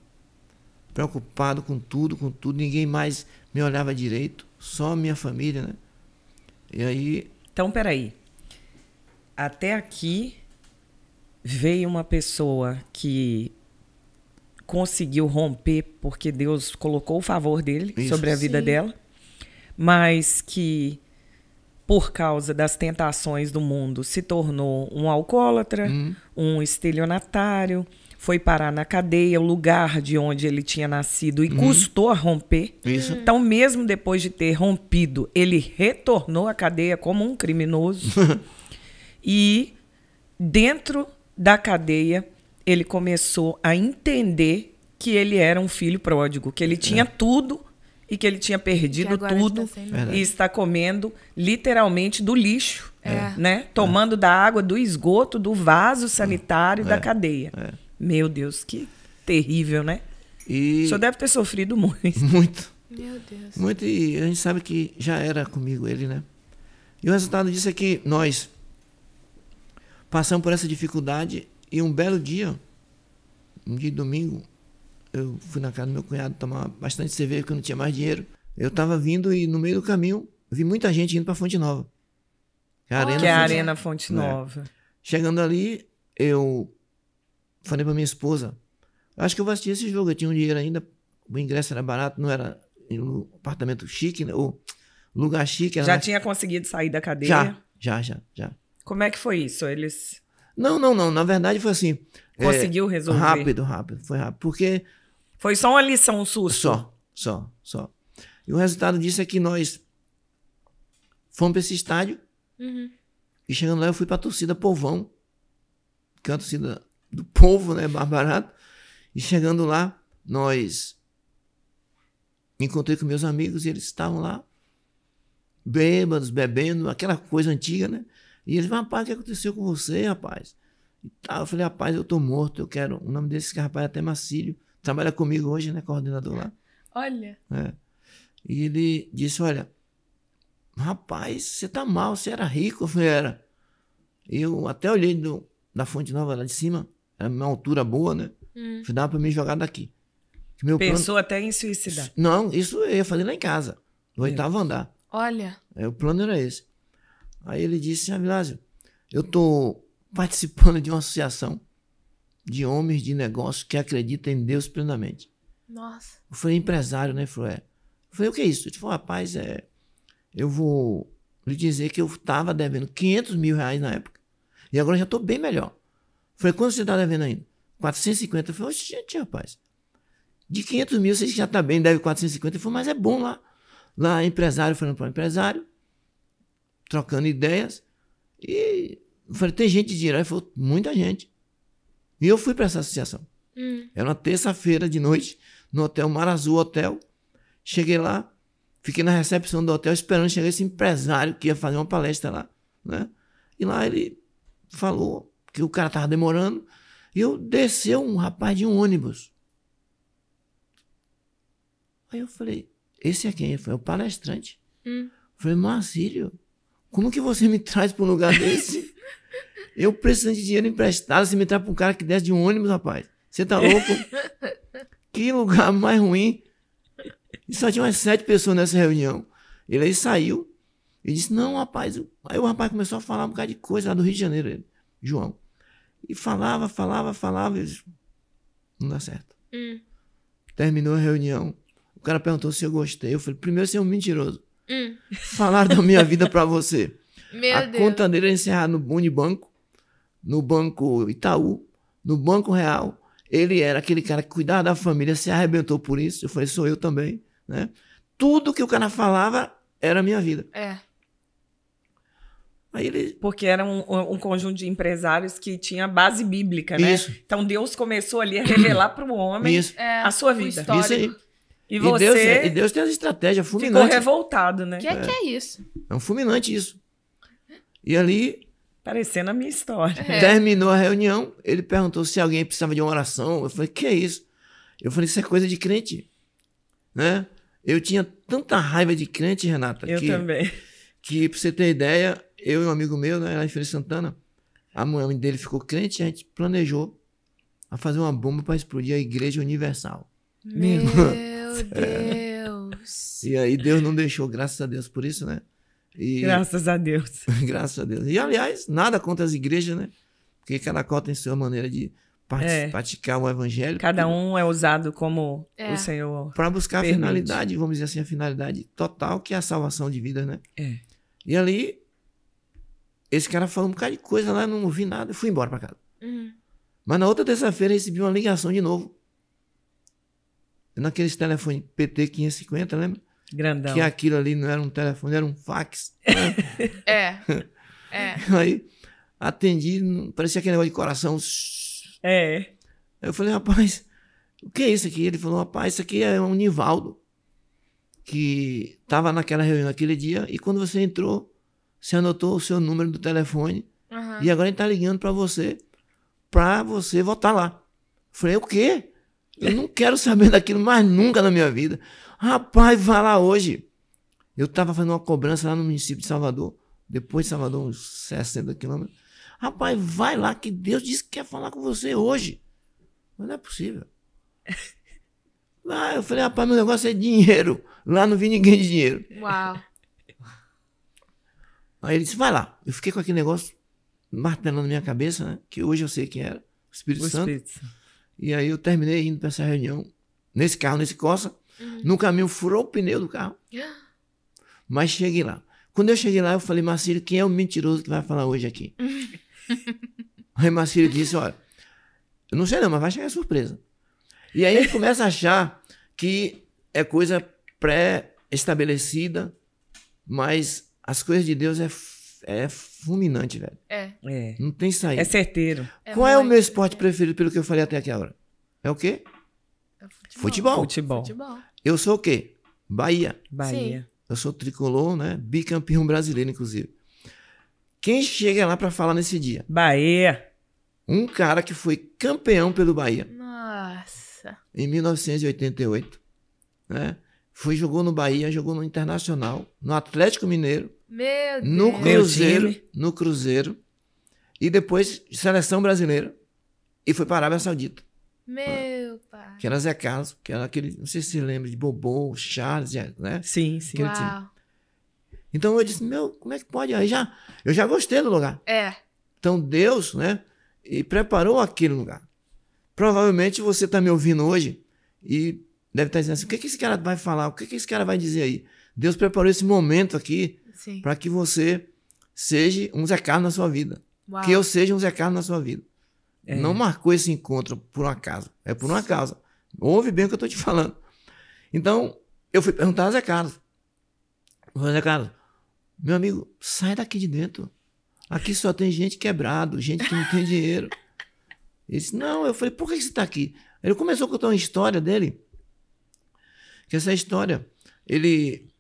preocupado com tudo, com tudo, ninguém mais me olhava direito, só minha família, né? E aí... Então, peraí, até aqui veio uma pessoa que conseguiu romper porque Deus colocou o favor dele Isso, sobre a vida sim. dela, mas que por causa das tentações do mundo se tornou um alcoólatra, hum. um estelionatário, foi parar na cadeia, o lugar de onde ele tinha nascido, e uhum. custou a romper. Isso. Então, mesmo depois de ter rompido, ele retornou à cadeia como um criminoso. E dentro da cadeia, ele começou a entender que ele era um filho pródigo, que ele tinha é. tudo e que ele tinha perdido tudo está e está comendo literalmente do lixo, é. né? É. Tomando é. da água do esgoto, do vaso é. sanitário da é. cadeia. Meu Deus, que terrível, né? E... O senhor deve ter sofrido muito. Muito. Meu Deus. Muito, e a gente sabe que já era comigo ele, né? E o resultado disso é que nós passamos por essa dificuldade e um belo dia, um dia de domingo, eu fui na casa do meu cunhado tomar bastante cerveja porque eu não tinha mais dinheiro. Eu estava vindo e no meio do caminho vi muita gente indo para Fonte Nova. Que é a Arena, é Fonte... Arena Fonte é. Nova. Chegando ali, eu falei para minha esposa: Acho que eu vou assistir esse jogo. Eu tinha um dinheiro ainda, o ingresso era barato, não era um apartamento chique, né, ou lugar chique. Já mais... tinha conseguido sair da cadeia? Já, já, já. já. Como é que foi isso? Eles. Não, não, não. Na verdade foi assim. É, Conseguiu é, resolver? Rápido, rápido. Foi rápido. Porque. Foi só uma lição, um susto. Só, só, só. E o resultado disso é que nós fomos para esse estádio. Uhum. E chegando lá, eu fui para a torcida Povão, que é a torcida do povo, né? Barbarato. E chegando lá, nós encontrei com meus amigos e eles estavam lá, bêbados, bebendo, aquela coisa antiga, né? E eles, rapaz, o que aconteceu com você, rapaz? E tal. Eu falei, rapaz, eu tô morto, eu quero. O nome desse rapaz é até Macílio, trabalha comigo hoje, né? Coordenador lá. Olha. É. E ele disse: Olha, rapaz, você tá mal, você era rico, eu falei, era. Eu até olhei do, da fonte nova lá de cima, era é uma altura boa, né? Hum. Falei, dava pra me jogar daqui. Meu Pensou plano... até em suicidar. Não, isso eu ia fazer lá em casa, no oitavo andar. Olha. É, o plano era esse. Aí ele disse, Avilásio, eu estou participando de uma associação de homens de negócio que acreditam em Deus plenamente. Nossa. Eu falei, empresário, né? Ele falou, é. Eu falei, o que é isso? Ele falou, rapaz, é, eu vou lhe dizer que eu estava devendo 500 mil reais na época. E agora já estou bem melhor. falei, quanto você está devendo ainda? 450. Eu falei, gente, rapaz. De 500 mil, você já está bem, deve 450. Ele falou, mas é bom lá. Lá, empresário falando para empresário, trocando ideias. E falei, tem gente de Irã? Falou, muita gente. E eu fui para essa associação. Hum. Era uma terça-feira de noite, no hotel Mar Azul Hotel. Cheguei lá, fiquei na recepção do hotel esperando chegar esse empresário que ia fazer uma palestra lá. Né? E lá ele falou que o cara tava demorando. E eu desceu um rapaz de um ônibus. Aí eu falei, esse é quem? Foi é o palestrante. Hum. falei, Marcílio, como que você me traz para um lugar desse? eu precisando de dinheiro emprestado, você me traz para um cara que desce de um ônibus, rapaz. Você tá louco? que lugar mais ruim. E só tinha umas sete pessoas nessa reunião. Ele aí saiu e disse: Não, rapaz. Aí o rapaz começou a falar um bocado de coisa lá do Rio de Janeiro, ele, João. E falava, falava, falava. E disse, não dá certo. Hum. Terminou a reunião. O cara perguntou se eu gostei. Eu falei: Primeiro, você é um mentiroso. Hum. falar da minha vida para você. Meu a Deus. conta dele é encerrada no Banco no Banco Itaú, no Banco Real. Ele era aquele cara que cuidava da família, se arrebentou por isso. Eu falei, sou eu também, né? Tudo que o cara falava era minha vida. É. Aí ele... Porque era um, um conjunto de empresários que tinha base bíblica, né? Isso. Então Deus começou ali a revelar para o homem isso. É, a sua vida. Isso aí. E, você. E Deus, é, e Deus tem uma estratégia fulminante. Ficou revoltado, né? O que é, é, que é isso? É um fulminante isso. E ali. Parecendo a minha história. É. Terminou a reunião, ele perguntou se alguém precisava de uma oração. Eu falei, que é isso? Eu falei, isso é coisa de crente. Né? Eu tinha tanta raiva de crente, Renata. Eu que, também. Que, pra você ter ideia, eu e um amigo meu, né, lá em Feira Santana, a mãe dele ficou crente e a gente planejou a fazer uma bomba para explodir a Igreja Universal. Meu. Meu é. Deus. E aí Deus não deixou, graças a Deus por isso, né? E... Graças a Deus. graças a Deus. E aliás, nada contra as igrejas, né? Porque cada qual tem sua maneira de é. praticar o evangelho. Cada um é usado como é. o Senhor. Para buscar a finalidade, vamos dizer assim, a finalidade total, que é a salvação de vidas, né? É. E ali, esse cara falou um bocado de coisa lá, não ouvi nada, fui embora para casa. Uhum. Mas na outra terça-feira recebi uma ligação de novo naqueles telefone PT 550, lembra? Grandão. Que aquilo ali não era um telefone, era um fax. Né? é. é. Aí atendi, parecia aquele negócio de coração. É. Eu falei, rapaz, o que é isso aqui? Ele falou, rapaz, isso aqui é um Nivaldo, que estava naquela reunião naquele dia, e quando você entrou, você anotou o seu número do telefone, uhum. e agora ele está ligando para você, para você votar lá. Eu falei, o quê? Eu não quero saber daquilo mais nunca na minha vida. Rapaz, vai lá hoje. Eu estava fazendo uma cobrança lá no município de Salvador, depois de Salvador, uns 60 quilômetros. Rapaz, vai lá que Deus disse que quer falar com você hoje. Mas não é possível. Lá ah, eu falei, rapaz, meu negócio é dinheiro. Lá não vi ninguém de dinheiro. Uau. Aí ele disse, vai lá. Eu fiquei com aquele negócio martelando na minha cabeça, né? Que hoje eu sei quem era. O Espírito o Santo. Espírito. E aí eu terminei indo para essa reunião, nesse carro, nesse Corsa. Uhum. No caminho furou o pneu do carro. Mas cheguei lá. Quando eu cheguei lá, eu falei, Marcílio, quem é o mentiroso que vai falar hoje aqui? aí Marcílio disse, olha, eu não sei não, mas vai chegar surpresa. E aí ele começa a achar que é coisa pré-estabelecida, mas as coisas de Deus é é fulminante, velho. É. é. Não tem saída. É certeiro. É Qual é o meu esporte preferido, pelo que eu falei até aqui agora? É o quê? É futebol. Futebol. futebol. futebol. Eu sou o quê? Bahia. Bahia. Sim. Eu sou tricolor, né? Bicampeão brasileiro, inclusive. Quem chega lá para falar nesse dia? Bahia. Um cara que foi campeão pelo Bahia. Nossa. Em 1988, né? Foi jogou no Bahia, jogou no Internacional, no Atlético Mineiro, meu Deus. No Cruzeiro. Meu no Cruzeiro. E depois, seleção brasileira. E foi para a Arábia Saudita. Meu pai. Que era Zé Carlos, que era aquele, não sei se você lembra de Bobô, Charles, né? Sim, sim. Uau. Time. Então eu disse, meu, como é que pode? Aí já, eu já gostei do lugar. É. Então Deus, né? E preparou aquele lugar. Provavelmente você está me ouvindo hoje e deve estar tá dizendo assim: o que, que esse cara vai falar? O que, que esse cara vai dizer aí? Deus preparou esse momento aqui para que você seja um Zé Carlos na sua vida. Uau. Que eu seja um Zé Carlos na sua vida. É. Não marcou esse encontro por um acaso. É por um acaso. Ouve bem o que eu estou te falando. Então, eu fui perguntar ao Zé Carlos. Zé Carlos, meu amigo, sai daqui de dentro. Aqui só tem gente quebrado, gente que não tem dinheiro. Ele disse, não, eu falei, por que você está aqui? Ele começou a contar uma história dele, que essa história, ele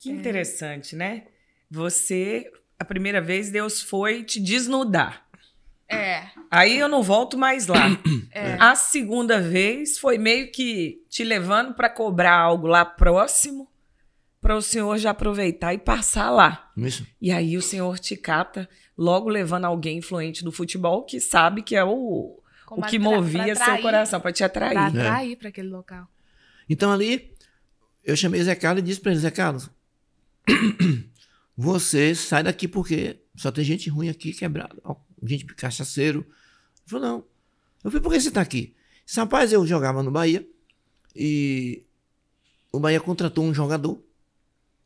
Que é. interessante, é. né? Você, a primeira vez, Deus foi te desnudar. É. Aí eu não volto mais lá. É. A segunda vez foi meio que te levando para cobrar algo lá próximo, para o Senhor já aproveitar e passar lá. Isso. E aí o Senhor te cata, logo levando alguém influente do futebol que sabe que é o, o que movia seu coração, para te atrair. Para é. atrair é. para aquele local. Então ali, eu chamei Zé Carlos e disse para ele: Zé Carlos, você sai daqui porque só tem gente ruim aqui, quebrada, gente cachaceiro. Ele falou, não. Eu falei, por que você tá aqui? Esse rapaz, eu jogava no Bahia e o Bahia contratou um jogador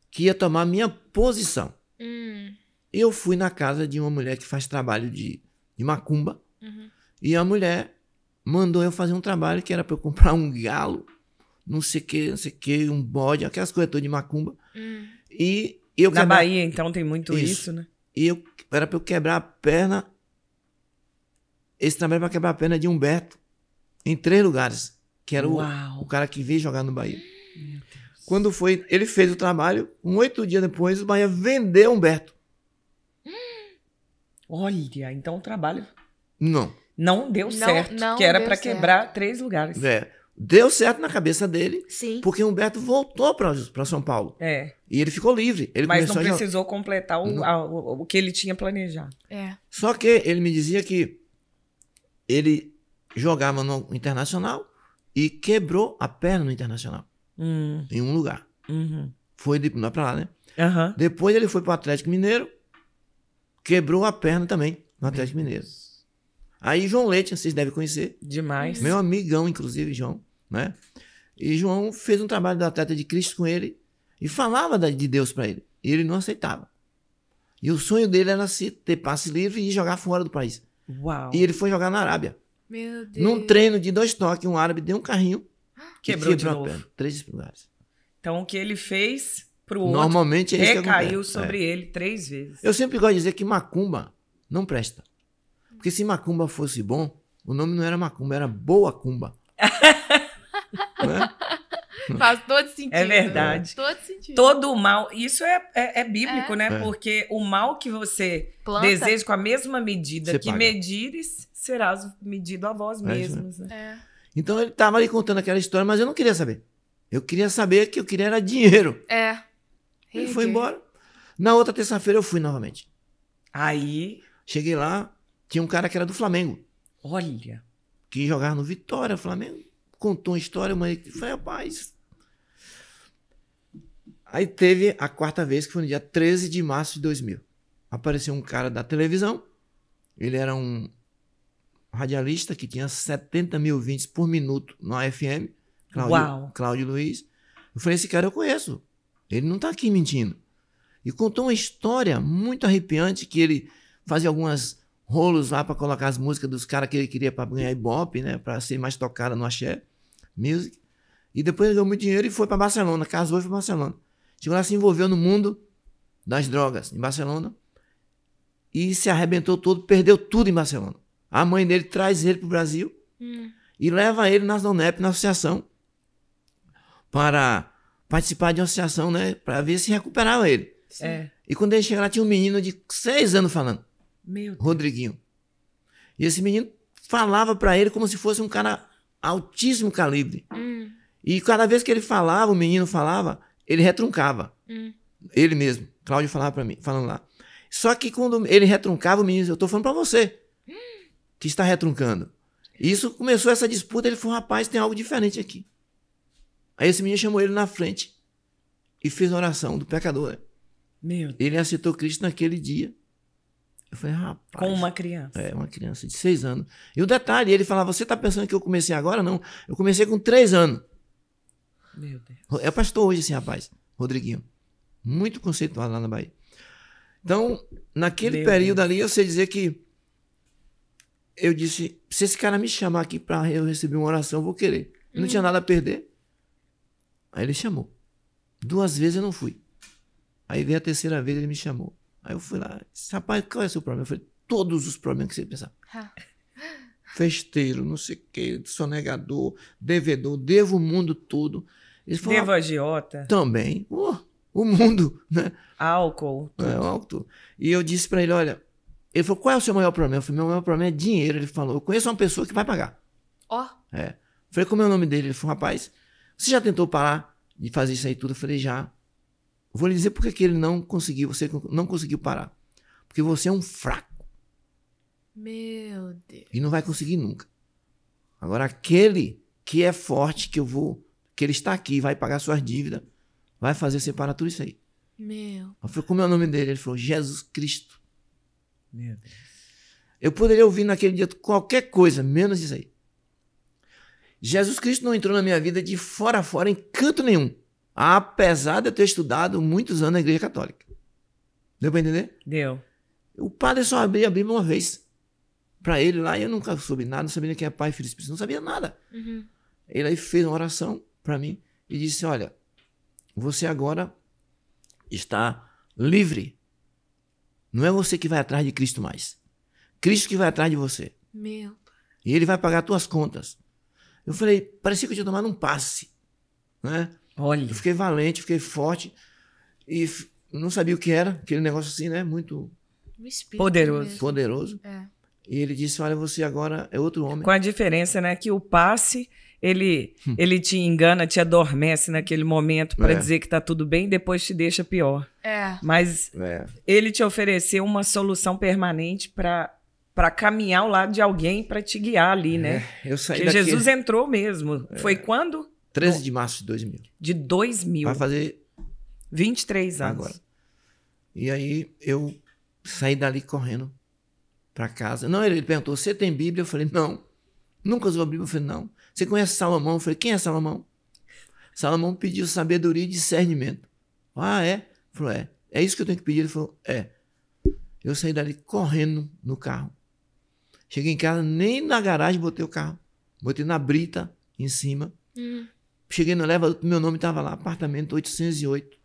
que ia tomar a minha posição. Hum. Eu fui na casa de uma mulher que faz trabalho de, de macumba uhum. e a mulher mandou eu fazer um trabalho que era para eu comprar um galo, não sei o que, não sei o que, um bode, aquelas corretoras de macumba. Hum. E eu Na quebra... Bahia, então, tem muito isso, isso né? E eu, era pra eu quebrar a perna. Esse trabalho é pra quebrar a perna de Humberto. Em três lugares. Que era o, o, cara que veio jogar no Bahia. Quando foi. Ele fez o trabalho. Um oito dias depois, o Bahia vendeu Humberto. Olha, então o trabalho. Não. Não deu não, certo. Não que era para quebrar três lugares. É. Deu certo na cabeça dele, Sim. porque o Humberto voltou para São Paulo. É. E ele ficou livre. Ele Mas não precisou completar o, a, o, que ele tinha planejado. É. Só que ele me dizia que ele jogava no Internacional e quebrou a perna no Internacional. Hum. Em um lugar. Uhum. Foi de, não é para lá, né? Uhum. Depois ele foi para o Atlético Mineiro, quebrou a perna também no Atlético Mineiro. Aí João Leite, vocês devem conhecer. Demais. Meu amigão, inclusive, João, né? E João fez um trabalho do atleta de Cristo com ele e falava de Deus para ele. E ele não aceitava. E o sonho dele era se ter passe livre e jogar fora do país. Uau. E ele foi jogar na Arábia. Meu Deus. Num treino de dois toques, um árabe deu um carrinho. Quebrou, quebrou de novo. Perna, três lugares. Então o que ele fez pro outro Normalmente é recaiu sobre é. ele três vezes. Eu sempre gosto de dizer que macumba não presta. Porque se macumba fosse bom, o nome não era macumba, era boa cumba. é? Faz todo sentido. É verdade. É. Todo sentido. Todo o mal, isso é, é, é bíblico, é. né? É. Porque o mal que você Planta. deseja com a mesma medida você que paga. medires, será medido a vós é né? mesmos. Né? Então ele estava ali contando aquela história, mas eu não queria saber. Eu queria saber que eu queria era dinheiro. É. Ele foi embora. Na outra terça-feira eu fui novamente. Aí. Cheguei lá, tinha um cara que era do Flamengo. Olha. Que jogava no Vitória, Flamengo. Contou uma história, mas eu falei, rapaz. Aí teve a quarta vez, que foi no dia 13 de março de 2000. Apareceu um cara da televisão. Ele era um radialista que tinha 70 mil ouvintes por minuto no AFM, Cláudio, Uau. Cláudio Luiz. Eu falei, esse cara eu conheço. Ele não tá aqui mentindo. E contou uma história muito arrepiante que ele fazia algumas rolos lá para colocar as músicas dos caras que ele queria para ganhar ibope, né? Para ser mais tocada no axé music. E depois ele ganhou muito dinheiro e foi para Barcelona, casou e foi para Barcelona. Chegou lá, se envolveu no mundo das drogas em Barcelona e se arrebentou todo, perdeu tudo em Barcelona. A mãe dele traz ele para o Brasil hum. e leva ele nas Donep, na associação, para participar de uma associação, né? Para ver se recuperava ele. É. E quando ele chega lá, tinha um menino de seis anos falando. Meu Deus. Rodriguinho. E esse menino falava para ele como se fosse um cara altíssimo calibre. Hum. E cada vez que ele falava, o menino falava, ele retruncava. Hum. Ele mesmo. Cláudio falava para mim, falando lá. Só que quando ele retruncava, o menino dizia, eu tô falando para você. Hum. Que está retruncando. E isso começou essa disputa, ele falou, rapaz, tem algo diferente aqui. Aí esse menino chamou ele na frente e fez a oração do pecador. Meu Deus. Ele aceitou Cristo naquele dia. Eu falei, rapaz. Com uma criança. É, uma criança de seis anos. E o detalhe, ele falava, você tá pensando que eu comecei agora? Não, eu comecei com três anos. Meu Deus. É pastor hoje assim, rapaz, Rodriguinho. Muito conceituado lá na Bahia. Então, naquele Meu período Deus. ali, eu sei dizer que eu disse, se esse cara me chamar aqui para eu receber uma oração, eu vou querer. não hum. tinha uhum. nada a perder. Aí ele chamou. Duas vezes eu não fui. Aí veio a terceira vez, ele me chamou. Aí eu fui lá, disse, rapaz, qual é o seu problema? Eu falei, todos os problemas que você pensar. Festeiro, não sei o quê, sonegador, devedor, devo o mundo todo. falou, devo agiota. Também. Oh, o mundo, né? Álcool. É, tudo. É, álcool. E eu disse para ele, olha, ele falou, qual é o seu maior problema? Eu falei, meu maior problema é dinheiro. Ele falou, eu conheço uma pessoa que vai pagar. Ó. Oh. É. falei, como é o nome dele? Ele falou, rapaz, você já tentou parar de fazer isso aí tudo? Eu falei, já. Vou lhe dizer por que ele não conseguiu, você não conseguiu parar. Porque você é um fraco. Meu Deus. E não vai conseguir nunca. Agora, aquele que é forte, que eu vou, que ele está aqui, vai pagar suas dívidas, vai fazer separar tudo isso aí. Meu. Eu falei, como é o nome dele? Ele falou, Jesus Cristo. Meu Deus. Eu poderia ouvir naquele dia qualquer coisa, menos isso aí. Jesus Cristo não entrou na minha vida de fora a fora em canto nenhum. Apesar de eu ter estudado muitos anos na igreja católica. Deu para entender? Deu. O padre só abriu, a Bíblia uma vez. Para ele lá, eu nunca soube nada, não sabia nem quem é pai, filho, espírito, não sabia nada. Uhum. Ele aí fez uma oração para mim e disse: Olha, você agora está livre. Não é você que vai atrás de Cristo mais. Cristo que vai atrás de você. Meu E ele vai pagar as tuas contas. Eu falei, parecia que eu tinha tomado um passe. Né? Olha. Eu fiquei valente, fiquei forte. E não sabia o que era, aquele negócio assim, né? Muito. poderoso. Mesmo. Poderoso. É. E ele disse: Olha, você agora é outro homem. Com a diferença, né? Que o passe, ele, hum. ele te engana, te adormece naquele momento para é. dizer que tá tudo bem, depois te deixa pior. É. Mas é. ele te ofereceu uma solução permanente para para caminhar ao lado de alguém para te guiar ali, né? É, eu saí Porque daqui... Jesus entrou mesmo. Foi é. quando? 13 de março de 2000. De 2000. Vai fazer 23 anos. Agora. E aí eu saí dali correndo para casa. Não, ele, perguntou: "Você tem Bíblia?" Eu falei: "Não". Nunca usou a Bíblia? Eu falei: "Não". "Você conhece Salomão?" Eu falei: "Quem é Salomão?" Salomão pediu sabedoria e discernimento. Ah, é? Ele falou: "É". "É isso que eu tenho que pedir?" Ele falou: "É". Eu saí dali correndo no carro. Cheguei em casa, nem na garagem botei o carro. Botei na brita em cima. Hum. Cheguei no elevador, meu nome estava lá, apartamento 808.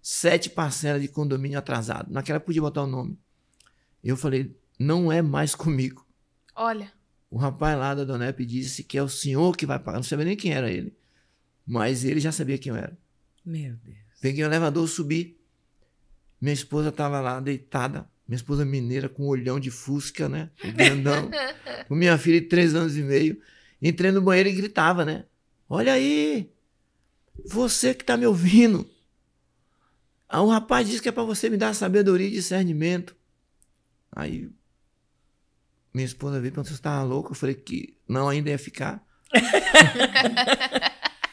Sete parcelas de condomínio atrasado. Naquela podia botar o nome. Eu falei, não é mais comigo. Olha. O rapaz lá da Donep disse que é o senhor que vai pagar. Não sabia nem quem era ele. Mas ele já sabia quem eu era. Meu Deus. Peguei o elevador, subi. Minha esposa estava lá deitada. Minha esposa mineira com um olhão de fusca, né? O grandão. com minha filha de três anos e meio. Entrei no banheiro e gritava, né? Olha aí, você que está me ouvindo. Ah, um rapaz disse que é para você me dar sabedoria e discernimento. Aí minha esposa veio e perguntou: você estava louco? Eu falei que não, ainda ia ficar.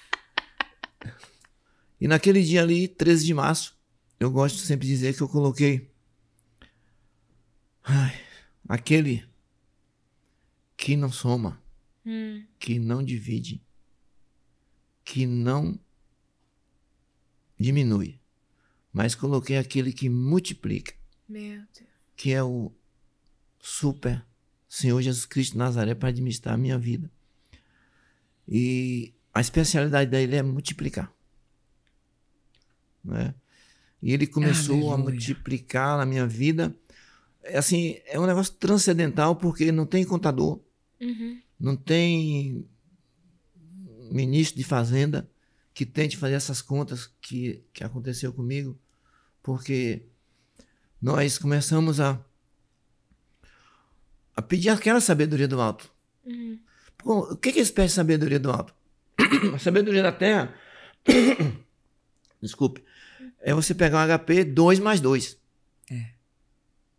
e naquele dia ali, 13 de março, eu gosto sempre de dizer que eu coloquei ai, aquele que não soma, hum. que não divide, que não diminui, mas coloquei aquele que multiplica. Que é o super Senhor Jesus Cristo Nazaré para administrar a minha vida. E a especialidade dele é multiplicar. Né? E ele começou Aleluia. a multiplicar na minha vida. É assim, é um negócio transcendental porque não tem contador, uhum. não tem ministro de Fazenda que tente fazer essas contas que, que aconteceu comigo, porque nós começamos a, a pedir aquela sabedoria do alto. Uhum. O que, que eles pedem sabedoria do alto? a sabedoria da terra, desculpe, é você pegar um HP 2 mais 2. É.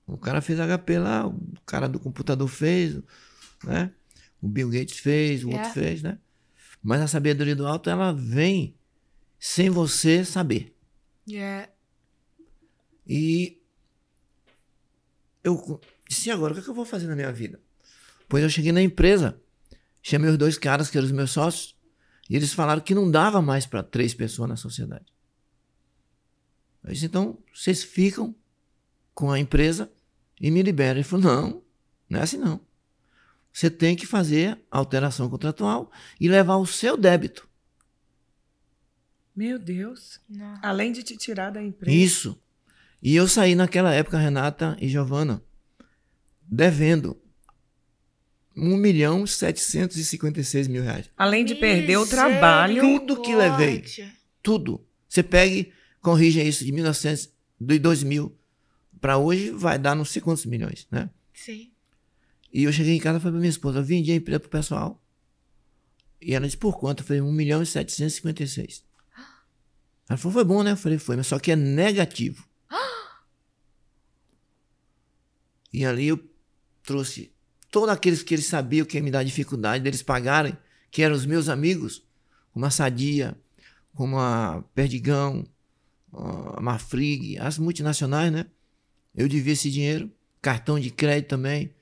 O cara fez HP lá, o cara do computador fez, né? O Bill Gates fez, o outro é. fez, né? Mas a sabedoria do alto, ela vem sem você saber. É. E eu disse agora, o que, é que eu vou fazer na minha vida? Pois eu cheguei na empresa, chamei os dois caras que eram os meus sócios, e eles falaram que não dava mais para três pessoas na sociedade. Eu disse, então, vocês ficam com a empresa e me liberam. Ele falou, não, não é assim não. Você tem que fazer alteração contratual e levar o seu débito. Meu Deus. Não. Além de te tirar da empresa. Isso. E eu saí naquela época, Renata e Giovana, devendo 1 milhão e 756 mil reais. Além de perder o trabalho. Tudo que levei. Tudo. Você e corrija isso de 1900, de 2000 para hoje, vai dar não sei quantos milhões, né? Sim. E eu cheguei em casa e falei pra minha esposa, eu vendi a empresa pro pessoal. E ela disse, por quanto? Eu falei, 1 milhão e 756. Ela falou, foi bom, né? Eu falei, foi, mas só que é negativo. e ali eu trouxe todos aqueles que eles sabiam que ia me dar dificuldade deles pagarem, que eram os meus amigos, como a Sadia, como a Perdigão, a Mafrig, as multinacionais, né? Eu devia esse dinheiro, cartão de crédito também,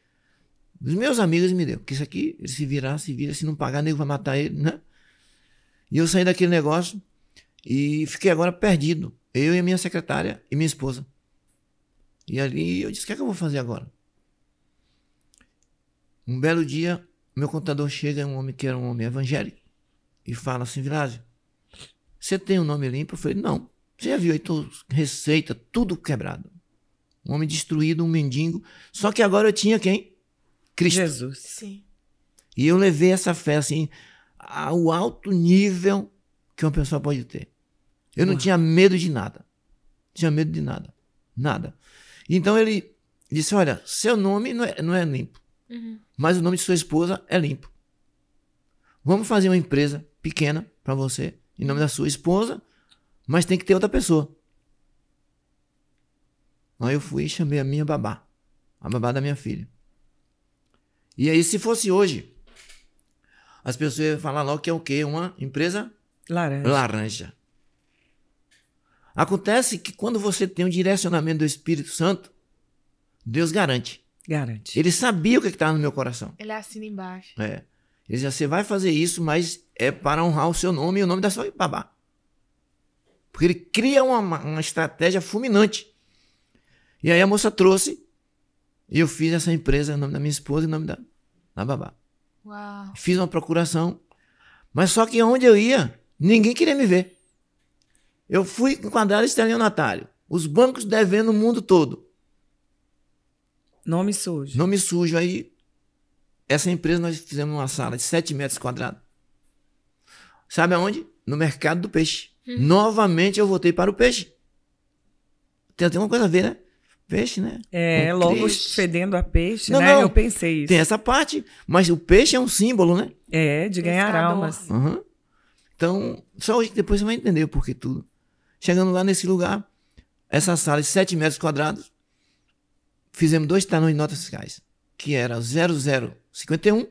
dos meus amigos me deu. Porque isso aqui, ele se virar, se vira, se não pagar, nego vai matar ele, né? E eu saí daquele negócio e fiquei agora perdido. Eu e a minha secretária e minha esposa. E ali eu disse: o que é que eu vou fazer agora? Um belo dia, meu contador chega, é um homem que era um homem evangélico, e fala assim: Virásio, você tem um nome limpo? Eu falei: não. Você já viu aí tua receita, tudo quebrado. Um homem destruído, um mendigo. Só que agora eu tinha quem? Cristo. Jesus. Sim. E eu levei essa fé assim ao alto nível que uma pessoa pode ter. Eu não Uau. tinha medo de nada. Tinha medo de nada. Nada. Então ele disse: Olha, seu nome não é, não é limpo, uhum. mas o nome de sua esposa é limpo. Vamos fazer uma empresa pequena para você, em nome da sua esposa, mas tem que ter outra pessoa. Aí eu fui e chamei a minha babá, a babá da minha filha. E aí, se fosse hoje, as pessoas iam falar logo que é o quê? Uma empresa laranja. laranja. Acontece que quando você tem um direcionamento do Espírito Santo, Deus garante. Garante. Ele sabia o que é estava no meu coração. Ele assina embaixo. É. Ele dizia: você vai fazer isso, mas é para honrar o seu nome e o nome da sua babá. Porque ele cria uma, uma estratégia fulminante. E aí a moça trouxe e eu fiz essa empresa em nome da minha esposa e em nome da, na babá. Uau. Fiz uma procuração, mas só que onde eu ia, ninguém queria me ver. Eu fui com enquadrado estelionatário. Os bancos devendo o mundo todo. Nome sujo. Nome sujo. Aí, essa empresa nós fizemos uma sala de 7 metros quadrados. Sabe aonde? No mercado do peixe. Hum. Novamente eu voltei para o peixe. Tem, tem uma coisa a ver, né? Peixe, né? É, um logo peixe. fedendo a peixe, não, né? Não, Eu pensei isso. Tem essa parte, mas o peixe é um símbolo, né? É, de ganhar Pescador. almas. Uhum. Então, só hoje depois você vai entender o porquê tudo. Chegando lá nesse lugar, essa sala de 7 metros quadrados, fizemos dois tanões de notas fiscais, que era 0051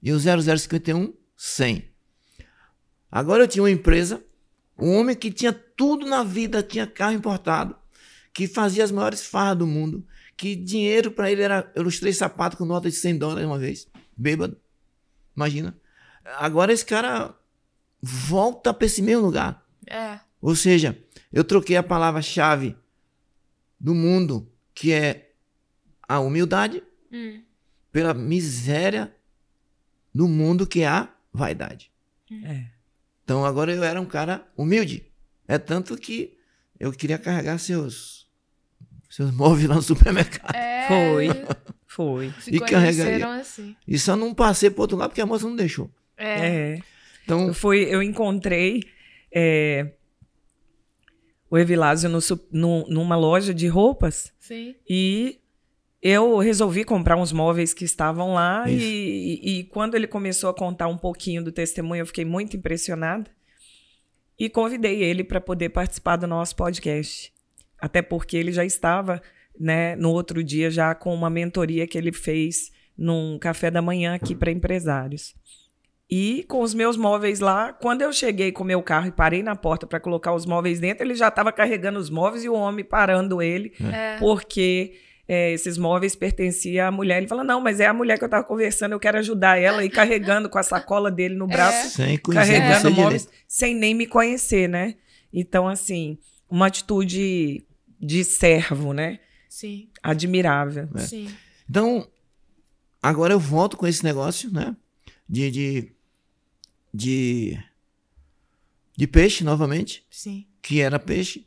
e o 0051 100. Agora eu tinha uma empresa, um homem que tinha tudo na vida, tinha carro importado, que fazia as maiores farras do mundo, que dinheiro para ele era, eu lustrei sapato com nota de 100 dólares uma vez, bêbado. Imagina. Agora esse cara volta para esse mesmo lugar. É. Ou seja, eu troquei a palavra-chave do mundo, que é a humildade, hum. pela miséria do mundo, que é a vaidade. Hum. É. Então agora eu era um cara humilde. É tanto que eu queria carregar seus seus móveis lá no supermercado. É, foi, foi. Se e carregaria. Assim. E só não passei pro outro lado porque a moça não deixou. É. é. Então, eu, fui, eu encontrei é, o Evilásio no, no, numa loja de roupas. Sim. E eu resolvi comprar uns móveis que estavam lá. E, e, e quando ele começou a contar um pouquinho do testemunho, eu fiquei muito impressionada. E convidei ele para poder participar do nosso podcast até porque ele já estava, né, no outro dia já com uma mentoria que ele fez num café da manhã aqui para empresários. E com os meus móveis lá, quando eu cheguei com o meu carro e parei na porta para colocar os móveis dentro, ele já estava carregando os móveis e o homem parando ele, é. é. porque é, esses móveis pertenciam à mulher. Ele falou: não, mas é a mulher que eu estava conversando, eu quero ajudar ela. E carregando com a sacola dele no é. braço, é. sem carregando móveis, sem nem me conhecer, né? Então, assim, uma atitude de servo, né? Sim. Admirável. É. Sim. Então, agora eu volto com esse negócio, né? De. de, de, de peixe novamente. Sim. Que era peixe.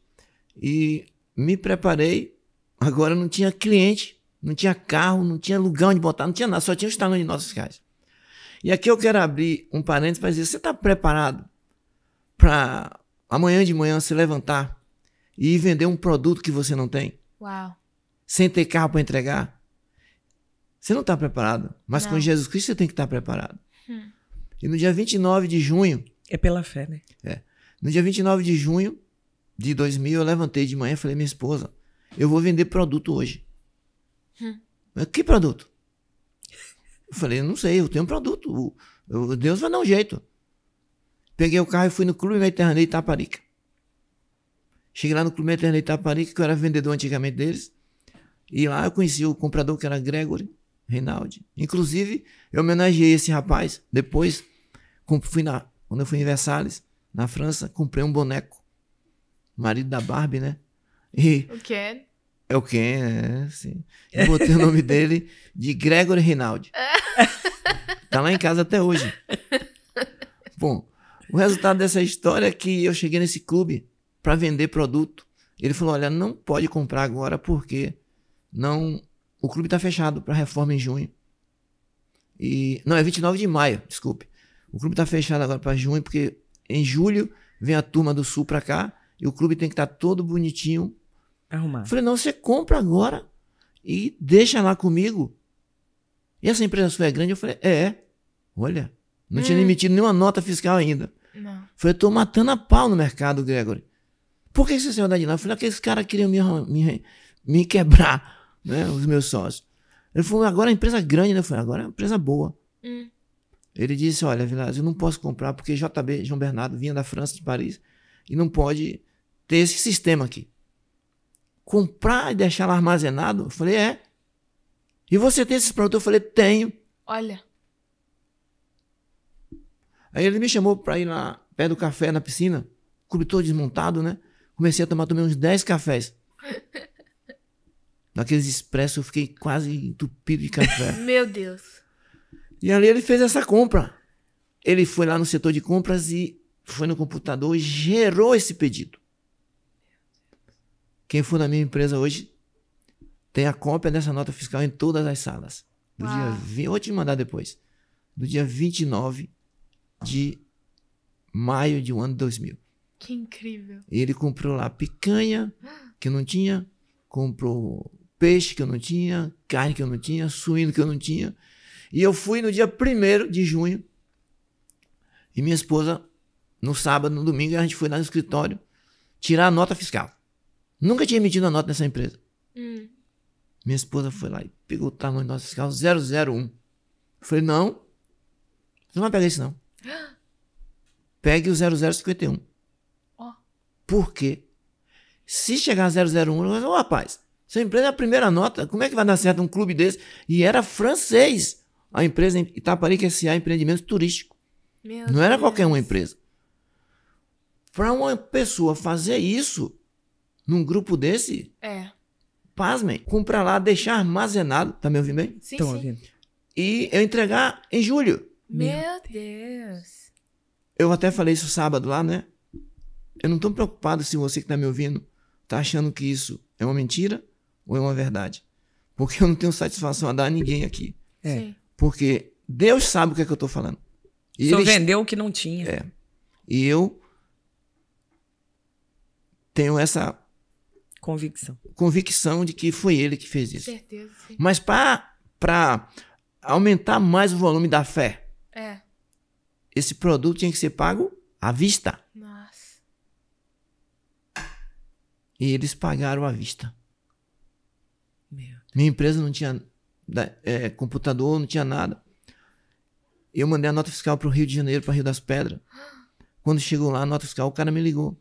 E me preparei. Agora não tinha cliente, não tinha carro, não tinha lugar onde botar, não tinha nada, só tinha os talões de nossas casas. E aqui eu quero abrir um parênteses para dizer: você está preparado para amanhã de manhã se levantar e vender um produto que você não tem. Uau. Sem ter carro para entregar. Você não está preparado. Mas não. com Jesus Cristo você tem que estar tá preparado. Hum. E no dia 29 de junho. É pela fé, né? É. No dia 29 de junho de 2000, eu levantei de manhã e falei: minha esposa, eu vou vender produto hoje. Hum. Que produto? Eu falei: não sei, eu tenho um produto. O, Deus vai dar um jeito. Peguei o carro e fui no Clube Mediterrâneo de Itaparica. Cheguei lá no Clube Eterno Itaparica, que eu era vendedor antigamente deles. E lá eu conheci o comprador que era Gregory Reinaldi. Inclusive, eu homenageei esse rapaz. Depois, fui na, quando eu fui em Versalhes, na França, comprei um boneco. Marido da Barbie, né? E o Ken. É o Ken, é, sim. E botei o nome dele de Gregory Reinaldi. tá lá em casa até hoje. Bom, o resultado dessa história é que eu cheguei nesse clube para vender produto. Ele falou: olha, não pode comprar agora porque não o clube está fechado para reforma em junho. E não é 29 de maio, desculpe. O clube está fechado agora para junho porque em julho vem a turma do sul para cá e o clube tem que estar tá todo bonitinho. Arrumado. Falei: não, você compra agora e deixa lá comigo. E essa empresa sua é grande? Eu falei: é. Olha, não hum. tinha emitido nenhuma nota fiscal ainda. Não. Falei: eu tô matando a pau no mercado, Gregory. Por que esse senhor da tá de Eu falei, aqueles caras queriam me, me, me quebrar, né? Os meus sócios. Ele falou, agora é empresa grande, né? Eu falei, agora é uma empresa boa. Hum. Ele disse, olha, Vilas, eu não posso comprar porque JB, João Bernardo, vinha da França, de Paris, e não pode ter esse sistema aqui. Comprar e deixar lá armazenado? Eu falei, é. E você tem esses produtos? Eu falei, tenho. Olha. Aí ele me chamou para ir lá, pé do café, na piscina, cobertor desmontado, né? Comecei a tomar também uns 10 cafés. Naqueles expressos eu fiquei quase entupido de café. Meu Deus. E ali ele fez essa compra. Ele foi lá no setor de compras e foi no computador e gerou esse pedido. Quem for na minha empresa hoje tem a cópia dessa nota fiscal em todas as salas. Do dia 20, vou te mandar depois. Do dia 29 de maio de um ano 2000. Que incrível. ele comprou lá picanha, que eu não tinha, comprou peixe que eu não tinha, carne que eu não tinha, suíno que eu não tinha. E eu fui no dia 1 de junho. E minha esposa, no sábado, no domingo, a gente foi lá no escritório tirar a nota fiscal. Nunca tinha emitido a nota nessa empresa. Hum. Minha esposa foi lá e pegou o tamanho da nota fiscal 001. Eu falei, não, você não vai pegar isso não. Pegue o 0051. Por quê? Se chegar a 001, ô oh, rapaz, sua empresa é a primeira nota, como é que vai dar certo um clube desse? E era francês. A empresa Itaparica S.A. Empreendimento Turístico. Meu Não Deus. era qualquer uma empresa. Para uma pessoa fazer isso num grupo desse, é. pasmem, comprar lá, deixar armazenado. Tá me ouvindo bem? Sim, sim. ouvindo. E eu entregar em julho. Meu, Deus. Eu até falei isso sábado lá, né? Eu não estou preocupado se você que está me ouvindo está achando que isso é uma mentira ou é uma verdade. Porque eu não tenho satisfação a dar a ninguém aqui. É. Porque Deus sabe o que é que eu estou falando. E Só ele... vendeu o que não tinha. É. E eu tenho essa convicção. Convicção de que foi ele que fez isso. Certeza. Sim. Mas para aumentar mais o volume da fé, é. esse produto tinha que ser pago à vista. Não. E eles pagaram à vista. Minha empresa não tinha né, é, computador, não tinha nada. Eu mandei a nota fiscal para o Rio de Janeiro, para Rio das Pedras. Quando chegou lá a nota fiscal, o cara me ligou.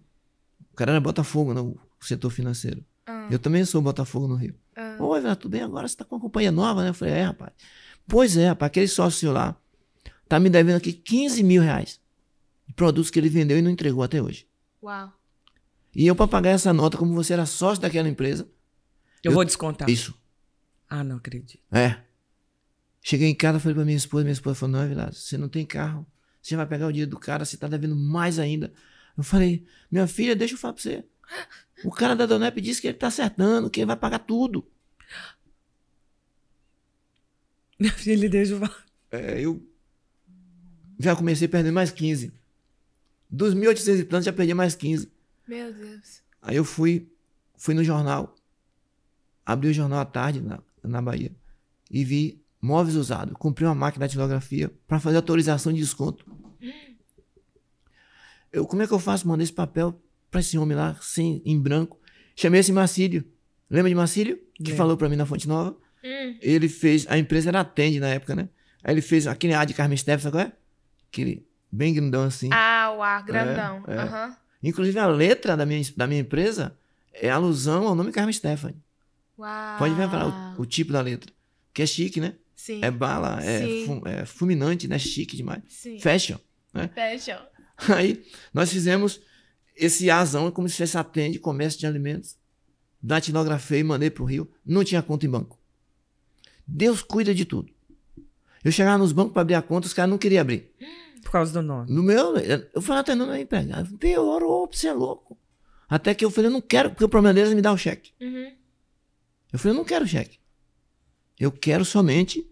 O cara era Botafogo, no né, setor financeiro. Ah. Eu também sou Botafogo no Rio. Ah. Oi, Vera, tudo bem? Agora você tá com uma companhia nova, né? Eu falei, é, rapaz. Pois é, rapaz, aquele sócio lá tá me devendo aqui 15 mil reais de produtos que ele vendeu e não entregou até hoje. Uau. E eu, para pagar essa nota, como você era sócio daquela empresa. Eu, eu vou descontar. Isso. Ah, não acredito. É. Cheguei em casa, falei pra minha esposa, minha esposa falou: não, Vilas, você não tem carro. Você vai pegar o dinheiro do cara, você tá devendo mais ainda. Eu falei, minha filha, deixa eu falar pra você. O cara da Donep disse que ele tá acertando, que ele vai pagar tudo. Minha filha, deixa eu falar. É, eu já comecei perdendo mais 15. Dos 1.800 planos, já perdi mais 15. Meu Deus. Aí eu fui, fui no jornal, abri o jornal à tarde na, na Bahia e vi móveis usados. Comprei uma máquina de tipografia para fazer autorização de desconto. Eu, como é que eu faço? Mandei esse papel para esse homem lá, sem, em branco. Chamei esse Marcílio. Lembra de Marcílio? Que falou para mim na Fonte Nova. Hum. Ele fez, a empresa era Atende na época, né? Aí ele fez aquele ar de Carmen Steff, sabe qual é? Aquele bem grandão assim. Ah, o ar grandão. É, é. Uhum. Inclusive, a letra da minha, da minha empresa é alusão ao nome Carmen Stephanie. Uau. Pode ver falar o, o, tipo da letra. Que é chique, né? Sim. É bala, é, é fulminante, né? Chique demais. Sim. Fashion. Né? Fashion. Aí, nós fizemos esse azão, é como se fosse atende, comércio de alimentos. Datilografei, mandei pro Rio. Não tinha conta em banco. Deus cuida de tudo. Eu chegava nos bancos para abrir a conta, os caras não queriam abrir. Por causa do nome. No meu, eu falei, até não é empregado. Pior, ô, você é louco. Até que eu falei, eu não quero, porque o problema deles é me dar o cheque. Uhum. Eu falei, eu não quero cheque. Eu quero somente.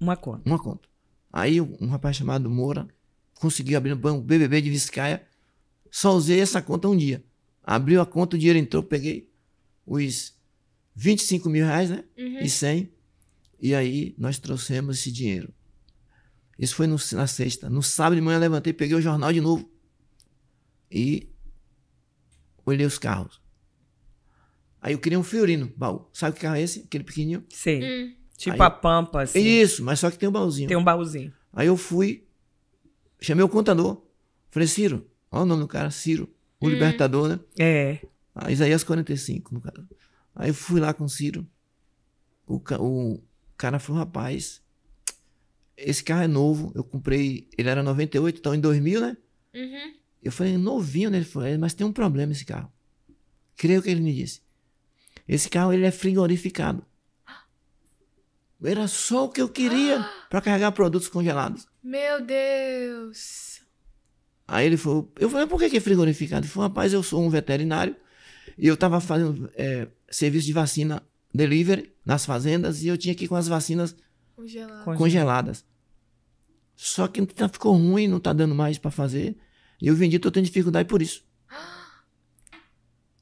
Uma conta. Uma conta. Aí um rapaz chamado Moura conseguiu abrir o banco BBB de Vizcaia. Só usei essa conta um dia. Abriu a conta, o dinheiro entrou, peguei os 25 mil reais, né? Uhum. E 100. E aí nós trouxemos esse dinheiro isso foi no, na sexta. No sábado de manhã eu levantei, peguei o jornal de novo e olhei os carros. Aí eu queria um Fiorino, baú. Sabe que carro é esse? Aquele pequenininho? Sim. Hum. Tipo Aí, a pampa, assim. Isso, mas só que tem um baúzinho. Tem um baúzinho. Aí eu fui, chamei o contador. Falei, Ciro, olha o nome do cara, Ciro, o hum. libertador, né? É. Ah, Isaías 45, no caso. Aí eu fui lá com o Ciro. O, o cara falou, rapaz, esse carro é novo, eu comprei, ele era 98, então em 2000, né? Uhum. Eu falei, novinho, né? Ele falou, é, mas tem um problema esse carro. Creio que ele me disse. Esse carro, ele é frigorificado. Era só o que eu queria para carregar produtos congelados. Meu Deus! Aí ele falou, eu falei, por que é frigorificado? Ele falou, rapaz, eu sou um veterinário e eu tava fazendo é, serviço de vacina delivery nas fazendas e eu tinha que ir com as vacinas Congeladas. Congeladas. Só que tá, ficou ruim, não tá dando mais para fazer. E eu vendi, tô tendo dificuldade por isso.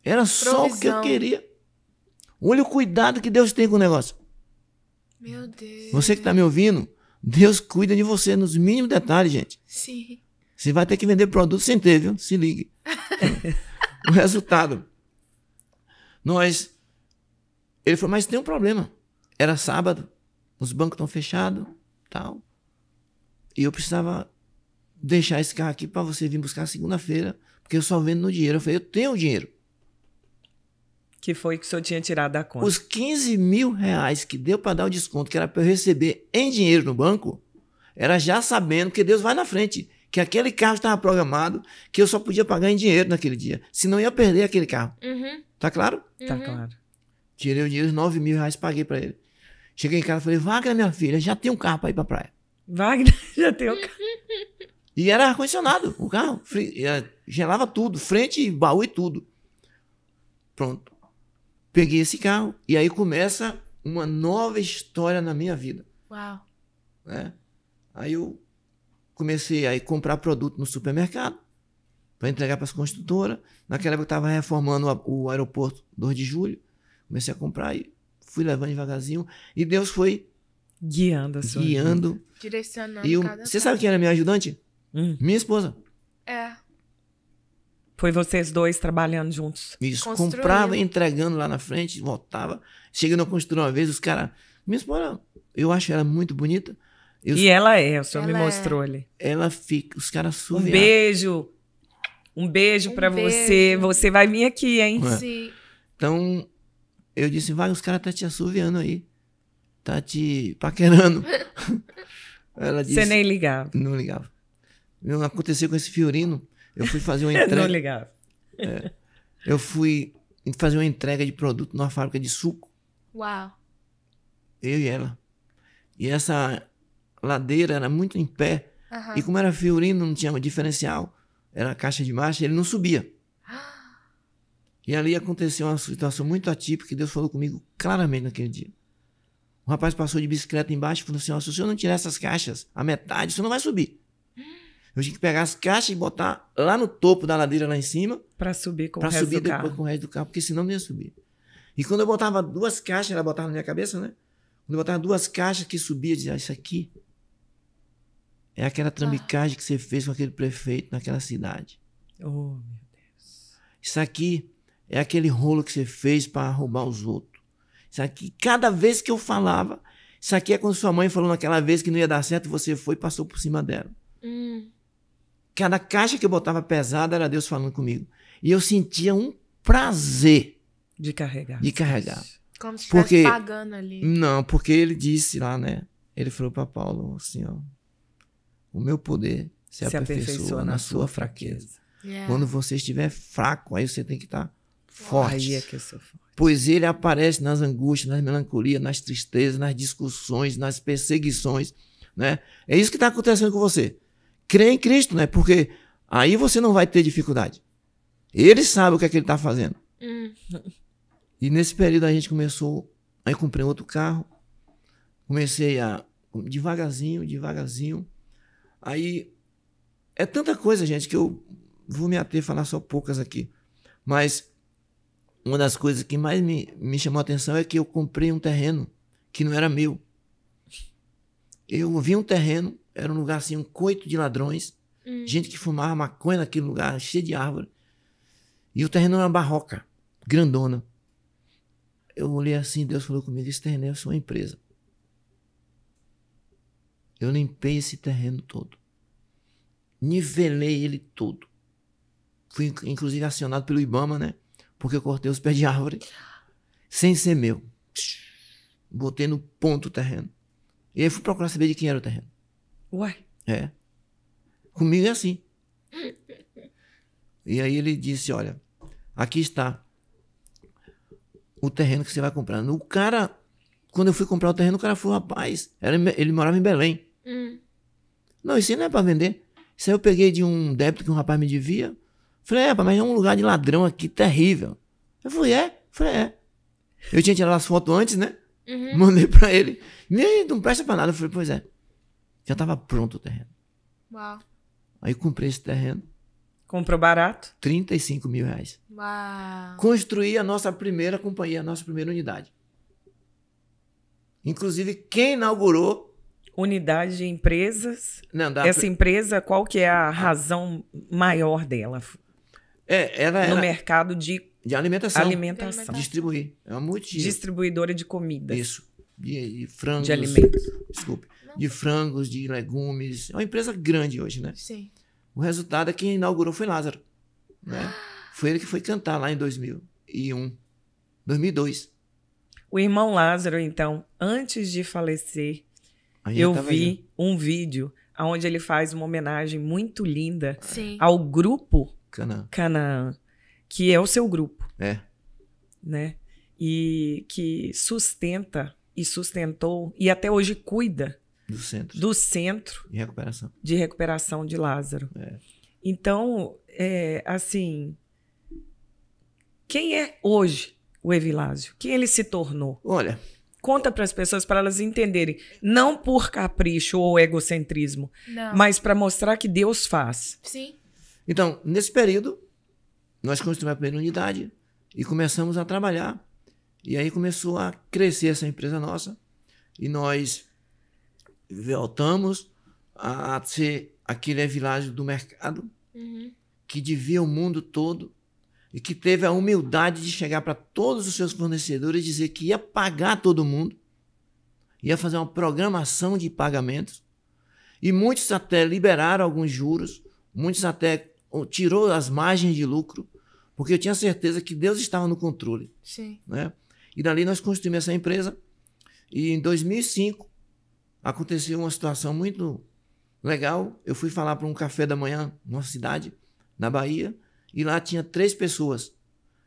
Era Provisão. só o que eu queria. Olha o cuidado que Deus tem com o negócio. Meu Deus. Você que tá me ouvindo, Deus cuida de você nos mínimos detalhes, gente. Sim. Você vai ter que vender produto sem ter, viu? Se ligue. o resultado. Nós. Ele falou, mas tem um problema. Era sábado os bancos estão fechados, tal. E eu precisava deixar esse carro aqui para você vir buscar segunda-feira, porque eu só vendo no dinheiro. Eu falei, eu tenho dinheiro. Que foi que o senhor tinha tirado da conta? Os 15 mil reais que deu para dar o desconto, que era para eu receber em dinheiro no banco, era já sabendo que Deus vai na frente, que aquele carro estava programado, que eu só podia pagar em dinheiro naquele dia, senão eu ia perder aquele carro. Uhum. Tá claro? Tá claro. Tirei o dinheiro, 9 mil reais, paguei para ele. Cheguei em casa e falei, Wagner, minha filha, já tem um carro para ir pra praia. Wagner, já tem um carro. E era ar-condicionado, o carro. Eh, gelava tudo, frente, baú e tudo. Pronto. Peguei esse carro e aí começa uma nova história na minha vida. Uau. Né? Aí eu comecei a comprar produto no supermercado para entregar para as construtoras. Naquela época eu estava reformando o aeroporto 2 de julho. Comecei a comprar e fui levando devagarzinho e Deus foi guiando a sua guiando vida. direcionando e eu, você sabe quem era minha ajudante hum. minha esposa é foi vocês dois trabalhando juntos isso comprava entregando lá na frente voltava chegando a construir uma vez os caras minha esposa eu acho ela muito bonita eu, e ela é o senhor me é. mostrou é. ali ela fica os caras surreados. um beijo um beijo um para você você vai vir aqui hein é. Sim. então eu disse, vai, os caras tá te assoviando aí. Tá te paquerando. Ela disse. Você nem ligava. Não ligava. Não aconteceu com esse Fiorino. Eu fui fazer uma entrega. não ligava. É, eu fui fazer uma entrega de produto numa fábrica de suco. Uau. Eu e ela. E essa ladeira era muito em pé. Uhum. E como era Fiorino, não tinha diferencial. Era caixa de marcha, ele não subia. E ali aconteceu uma situação muito atípica que Deus falou comigo claramente naquele dia. O rapaz passou de bicicleta embaixo e falou assim: oh, se o senhor não tirar essas caixas, a metade, o senhor não vai subir. Eu tinha que pegar as caixas e botar lá no topo da ladeira, lá em cima. Para subir com o resto subir do carro. Para subir com o resto do carro, porque senão não ia subir. E quando eu botava duas caixas, ela botava na minha cabeça, né? Quando eu botava duas caixas que subia, dizia: ah, Isso aqui é aquela ah. trambicagem ah. que você fez com aquele prefeito naquela cidade. Oh, meu Deus. Isso aqui é aquele rolo que você fez para roubar os outros. Isso aqui, cada vez que eu falava, isso aqui é quando sua mãe falou naquela vez que não ia dar certo, você foi e passou por cima dela. Hum. Cada caixa que eu botava pesada era Deus falando comigo. E eu sentia um prazer de carregar. De carregar. Como se porque, pagando ali. Não, porque ele disse lá, né? Ele falou para Paulo assim, ó. O meu poder se, se aperfeiçoa, aperfeiçoa na, na sua fraqueza. fraqueza. Yeah. É. Quando você estiver fraco, aí você tem que estar tá forte. Aí é que eu sou forte. Pois ele aparece nas angústias, nas melancolias, nas tristezas, nas discussões, nas perseguições. Né? É isso que está acontecendo com você. Crê em Cristo, né? Porque aí você não vai ter dificuldade. Ele sabe o que é que ele está fazendo. Hum. E nesse período a gente começou. Aí comprei outro carro. Comecei a. devagarzinho, devagarzinho. Aí. É tanta coisa, gente, que eu vou me ater a falar só poucas aqui. Mas uma das coisas que mais me, me chamou a atenção é que eu comprei um terreno que não era meu. Eu vi um terreno, era um lugar assim, um coito de ladrões, hum. gente que fumava maconha naquele lugar, cheio de árvore. E o terreno era é uma barroca, grandona. Eu olhei assim, Deus falou comigo: esse terreno é sua empresa. Eu limpei esse terreno todo. Nivelei ele todo. Fui, inclusive, acionado pelo Ibama, né? porque eu cortei os pés de árvore sem ser meu. Botei no ponto o terreno. E aí fui procurar saber de quem era o terreno. Ué? É. Comigo é assim. E aí ele disse: Olha, aqui está o terreno que você vai comprar. O cara, quando eu fui comprar o terreno, o cara falou: Rapaz, ele morava em Belém. Hum. Não, isso não é para vender. Isso aí eu peguei de um débito que um rapaz me devia. Falei, é, mas é um lugar de ladrão aqui terrível. Eu falei, é? Falei, é. Eu tinha tirado as fotos antes, né? Uhum. Mandei pra ele. Nem, não presta pra nada. Eu falei, pois é. Já tava pronto o terreno. Uau. Aí comprei esse terreno. Comprou barato? 35 mil reais. Uau. Construí a nossa primeira companhia, a nossa primeira unidade. Inclusive, quem inaugurou unidade de empresas. Não, Essa empresa, qual que é a razão maior dela? É, ela, no mercado de, de alimentação. alimentação. Distribuir. É uma multidão. Distribuidora de comida. Isso. De, de frangos. De alimentos. Desculpe. De frangos, de legumes. É uma empresa grande hoje, né? Sim. O resultado é que quem inaugurou foi Lázaro. Né? Foi ele que foi cantar lá em 2001. 2002. O irmão Lázaro, então, antes de falecer, Aí eu vi né? um vídeo onde ele faz uma homenagem muito linda Sim. ao grupo Canaã. Canaã, que é o seu grupo. É. Né? E que sustenta e sustentou e até hoje cuida do centro, do centro de recuperação de, recuperação de Lázaro. É. Então, é, assim, quem é hoje o Evilásio? Quem ele se tornou? Olha, conta para as pessoas para elas entenderem, não por capricho ou egocentrismo, não. mas para mostrar que Deus faz. Sim. Então, nesse período, nós construímos a primeira unidade e começamos a trabalhar. E aí começou a crescer essa empresa nossa e nós voltamos a, ser aquele vilarejo do mercado uhum. que devia o mundo todo e que teve a humildade de chegar para todos os seus fornecedores e dizer que ia pagar todo mundo, ia fazer uma programação de pagamentos e muitos até liberaram alguns juros, muitos até tirou as margens de lucro, porque eu tinha certeza que Deus estava no controle. Sim. Né? E dali nós construímos essa empresa. E em 2005 aconteceu uma situação muito legal. Eu fui falar para um café da manhã numa cidade, na Bahia, e lá tinha três pessoas.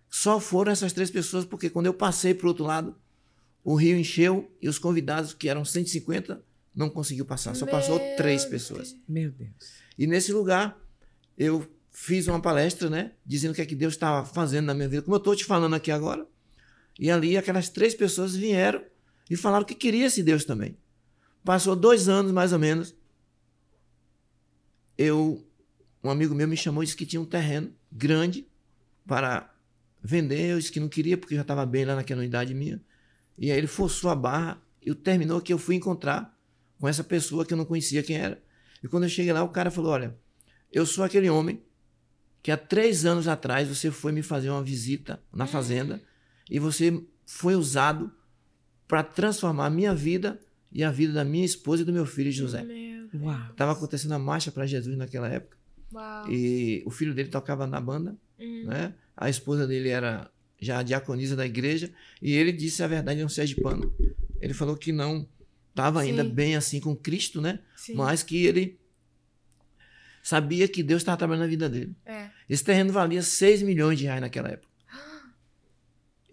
Só foram essas três pessoas porque quando eu passei para o outro lado, o rio encheu e os convidados, que eram 150, não conseguiu passar. Só Meu passou três pessoas. Meu Deus. E nesse lugar, eu fiz uma palestra, né? Dizendo o que é que Deus estava fazendo na minha vida, como eu estou te falando aqui agora. E ali aquelas três pessoas vieram e falaram que queria esse Deus também. Passou dois anos, mais ou menos. Eu, um amigo meu me chamou e disse que tinha um terreno grande para vender. Eu disse que não queria, porque já estava bem lá naquela idade minha. E aí ele forçou a barra e terminou que eu fui encontrar com essa pessoa que eu não conhecia quem era. E quando eu cheguei lá, o cara falou: Olha, eu sou aquele homem que há três anos atrás você foi me fazer uma visita na fazenda e você foi usado para transformar a minha vida e a vida da minha esposa e do meu filho José. Tava acontecendo a marcha para Jesus naquela época. Uau. E o filho dele tocava na banda, uhum. né? A esposa dele era já a diaconisa da igreja e ele disse a verdade não seja de pano. Ele falou que não estava ainda bem assim com Cristo, né? Sim. Mas que ele sabia que Deus estava trabalhando na vida dele. É. Esse terreno valia 6 milhões de reais naquela época.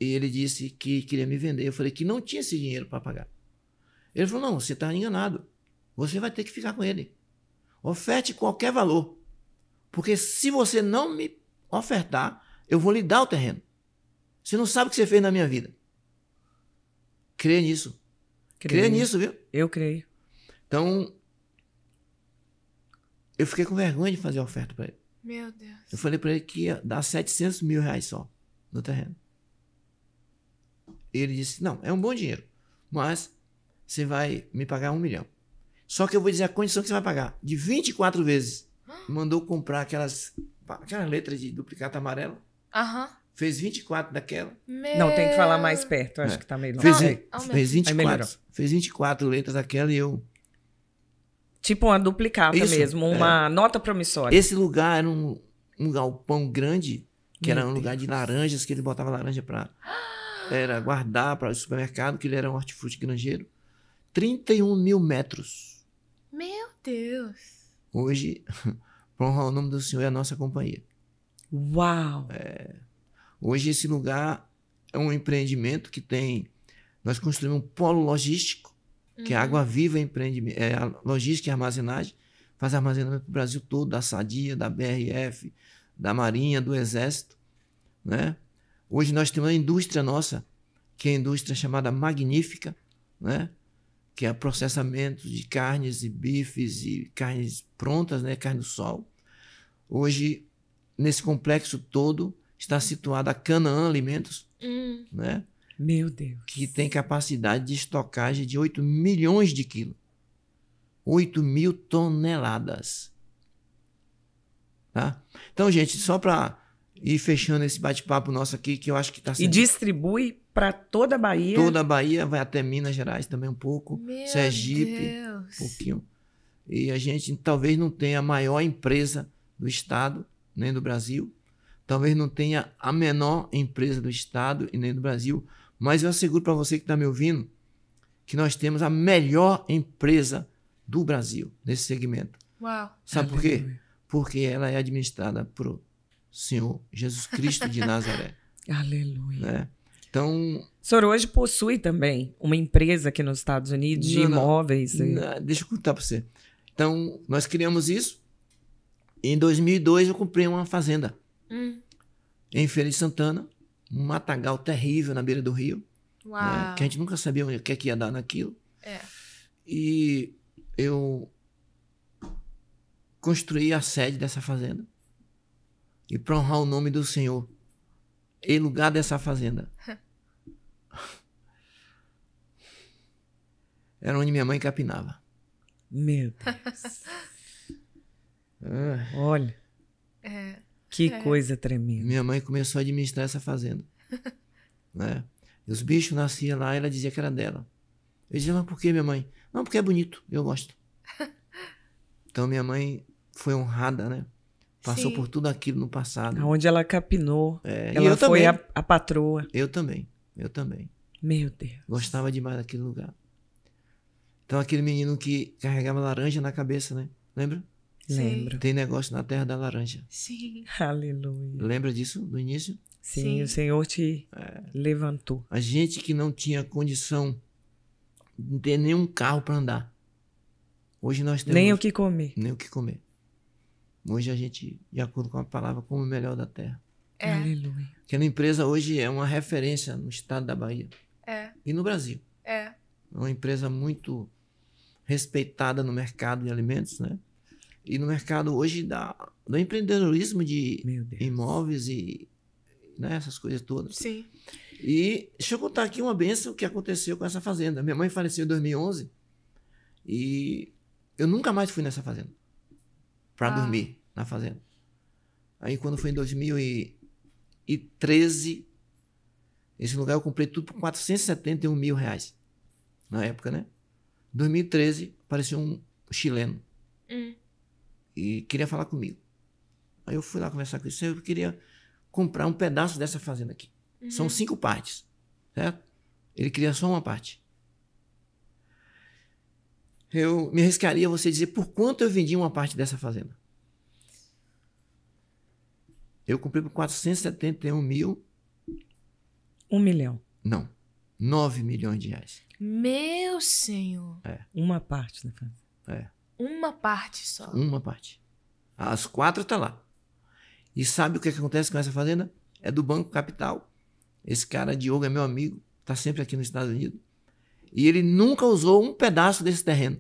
E ele disse que queria me vender. Eu falei que não tinha esse dinheiro para pagar. Ele falou: não, você está enganado. Você vai ter que ficar com ele. Oferte qualquer valor. Porque se você não me ofertar, eu vou lhe dar o terreno. Você não sabe o que você fez na minha vida. Crê nisso. Crie Crê nisso, viu? Eu creio. Então, eu fiquei com vergonha de fazer a oferta para ele. Meu Deus. Eu falei para ele que ia dar 700 mil reais só no terreno. E ele disse: Não, é um bom dinheiro, mas você vai me pagar um milhão. Só que eu vou dizer a condição que você vai pagar: de 24 vezes. Mandou comprar aquelas, aquelas letras de duplicata amarela. Aham. Uhum. Fez 24 daquela. Meu... Não, tem que falar mais perto, acho é. que tá meio longe. Fez, é fez 24. fez 24 letras daquela e eu Tipo uma duplicata Isso, mesmo, é. uma é. nota promissória. Esse lugar era um, um galpão grande, que Meu era um Deus. lugar de laranjas, que ele botava laranja para era guardar para o supermercado, que ele era um hortifruti granjeiro. 31 mil metros. Meu Deus! Hoje, para honrar o nome do senhor, é a nossa companhia. Uau! É, hoje esse lugar é um empreendimento que tem... Nós construímos um polo logístico que é uhum. Água Viva empreende é a logística e armazenagem, faz armazenamento para o Brasil todo, da Sadia, da BRF, da Marinha, do Exército. Né? Hoje nós temos uma indústria nossa, que é a indústria chamada Magnífica, né? que é processamento de carnes e bifes e carnes prontas, né? carne do sol. Hoje, nesse complexo todo, está situada a Canaã Alimentos, hum. né? Meu Deus. Que tem capacidade de estocagem de 8 milhões de quilos. 8 mil toneladas. Tá? Então, gente, só para ir fechando esse bate-papo nosso aqui, que eu acho que está sendo... E distribui para toda a Bahia? Toda a Bahia, vai até Minas Gerais também um pouco, Meu Sergipe, Deus. um pouquinho. E a gente talvez não tenha a maior empresa do Estado, nem do Brasil, talvez não tenha a menor empresa do Estado e nem do Brasil, mas eu asseguro para você que está me ouvindo que nós temos a melhor empresa do Brasil nesse segmento. Uau! Sabe por quê? Porque ela é administrada por Senhor Jesus Cristo de Nazaré. Aleluia. Né? Então. O senhor hoje possui também uma empresa aqui nos Estados Unidos de imóveis. Não, e... deixa eu contar para você. Então, nós criamos isso. Em 2002, eu comprei uma fazenda hum. em Feira de Santana, um matagal terrível na beira do rio. Né? Que a gente nunca sabia o que, é que ia dar naquilo. É. E eu construí a sede dessa fazenda. E para honrar o nome do Senhor, em lugar dessa fazenda. era onde minha mãe capinava. Meu Deus. ah. Olha. É. Que é. coisa tremenda. Minha mãe começou a administrar essa fazenda. né? E os bichos nasciam lá e ela dizia que era dela. Eu dizia, mas por que, minha mãe? Não, porque é bonito, eu gosto. então minha mãe foi honrada, né? Passou Sim. por tudo aquilo no passado. Onde ela capinou. É, ela foi a, a, patroa. Eu também, eu também. Meu Deus. Gostava demais daquele lugar. Então aquele menino que carregava laranja na cabeça, né? Lembra? Lembro. Tem negócio na terra da laranja. Sim. Aleluia. Lembra disso no início? Sim, Sim. o Senhor te é. levantou. A gente que não tinha condição de ter nenhum carro para andar. Hoje nós temos. Nem o que comer. Nem o que comer. Hoje a gente, de acordo com a palavra, come o melhor da terra. É. Aleluia. Aquela empresa hoje é uma referência no estado da Bahia. É. E no Brasil. É. É uma empresa muito respeitada no mercado de alimentos, né? E no mercado hoje da, do empreendedorismo de imóveis e né, essas coisas todas. Sim. E deixa eu contar aqui uma benção que aconteceu com essa fazenda. Minha mãe faleceu em 2011 e eu nunca mais fui nessa fazenda para ah. dormir na fazenda. Aí quando foi em 2013, esse lugar eu comprei tudo por 471 mil reais na época, né? 2013 apareceu um chileno. Hum e queria falar comigo. Aí eu fui lá conversar com ele, eu queria comprar um pedaço dessa fazenda aqui. Uhum. São cinco partes, certo? Ele queria só uma parte. Eu me arriscaria você dizer por quanto eu vendi uma parte dessa fazenda. Eu comprei por 471 mil. Um milhão. Não. 9 milhões de reais. Meu senhor. É. Uma parte da fazenda. É. Uma parte só. Uma parte. As quatro tá lá. E sabe o que, é que acontece com essa fazenda? É do Banco Capital. Esse cara, Diogo, é meu amigo, está sempre aqui nos Estados Unidos. E ele nunca usou um pedaço desse terreno.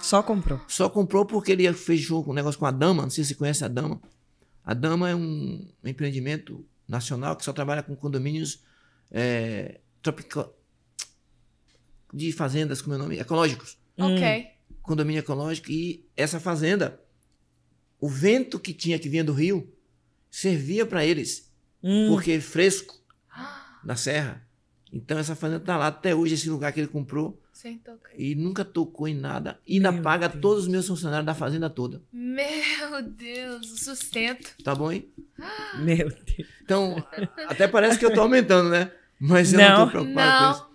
Só comprou. Só comprou porque ele fechou um negócio com a Dama, não sei se você conhece a Dama. A Dama é um empreendimento nacional que só trabalha com condomínios é, tropical, de fazendas, como é o nome? Ecológicos. Ok. Hum condomínio ecológico e essa fazenda. O vento que tinha que vinha do rio servia para eles, hum. porque é fresco na serra. Então essa fazenda tá lá até hoje, esse lugar que ele comprou. E nunca tocou em nada. E ainda paga Deus. todos os meus funcionários da fazenda toda. Meu Deus, o sustento. Tá bom, hein? Meu Deus. Então, até parece que eu tô aumentando, né? Mas eu não, não tô preocupado não. com isso.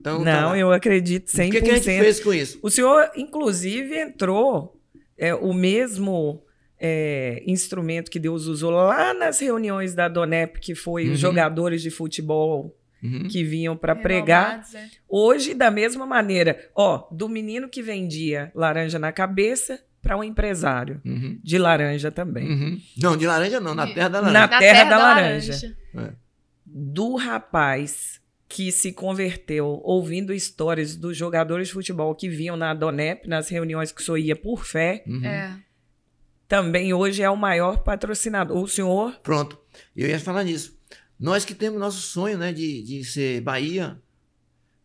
Então, não, tá eu acredito 100%. O que, que, a gente fez com isso? O senhor, inclusive, entrou é, o mesmo é, instrumento que Deus usou lá nas reuniões da Donep, que foi uhum. os jogadores de futebol Uhum. que vinham para pregar. É. Hoje, da mesma maneira, ó, do menino que vendia laranja na cabeça para um empresário uhum. de laranja também. Uhum. Não, de laranja não, na terra da laranja. Na, na terra, terra, da, da laranja. laranja. É. Do rapaz que se converteu ouvindo histórias dos jogadores de futebol que vinham na Donep, nas reuniões que o senhor ia por fé, uhum. é. também hoje é o maior patrocinador. O senhor. Pronto, eu ia falar nisso. Nós que temos nosso sonho né, de, de ser Bahia,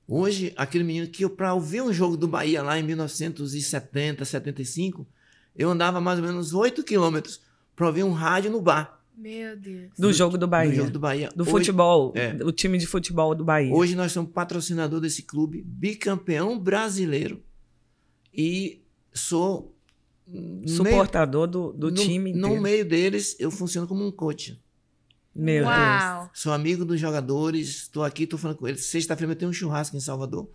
hoje, aquele menino que para ouvir um jogo do Bahia lá em 1970, 75, eu andava mais ou menos 8 quilômetros para ouvir um rádio no bar. Meu Deus. Do, do jogo do Bahia. Do jogo do Bahia. Do Hoje, futebol. É. O time de futebol do Bahia. Hoje nós somos patrocinador desse clube, bicampeão brasileiro. E sou. Suportador meio, do, do no, time. No meio deles, eu funciono como um coach. Meu Uau. Deus. Sou amigo dos jogadores, estou aqui, estou falando com eles. Sexta-feira eu tenho um churrasco em Salvador.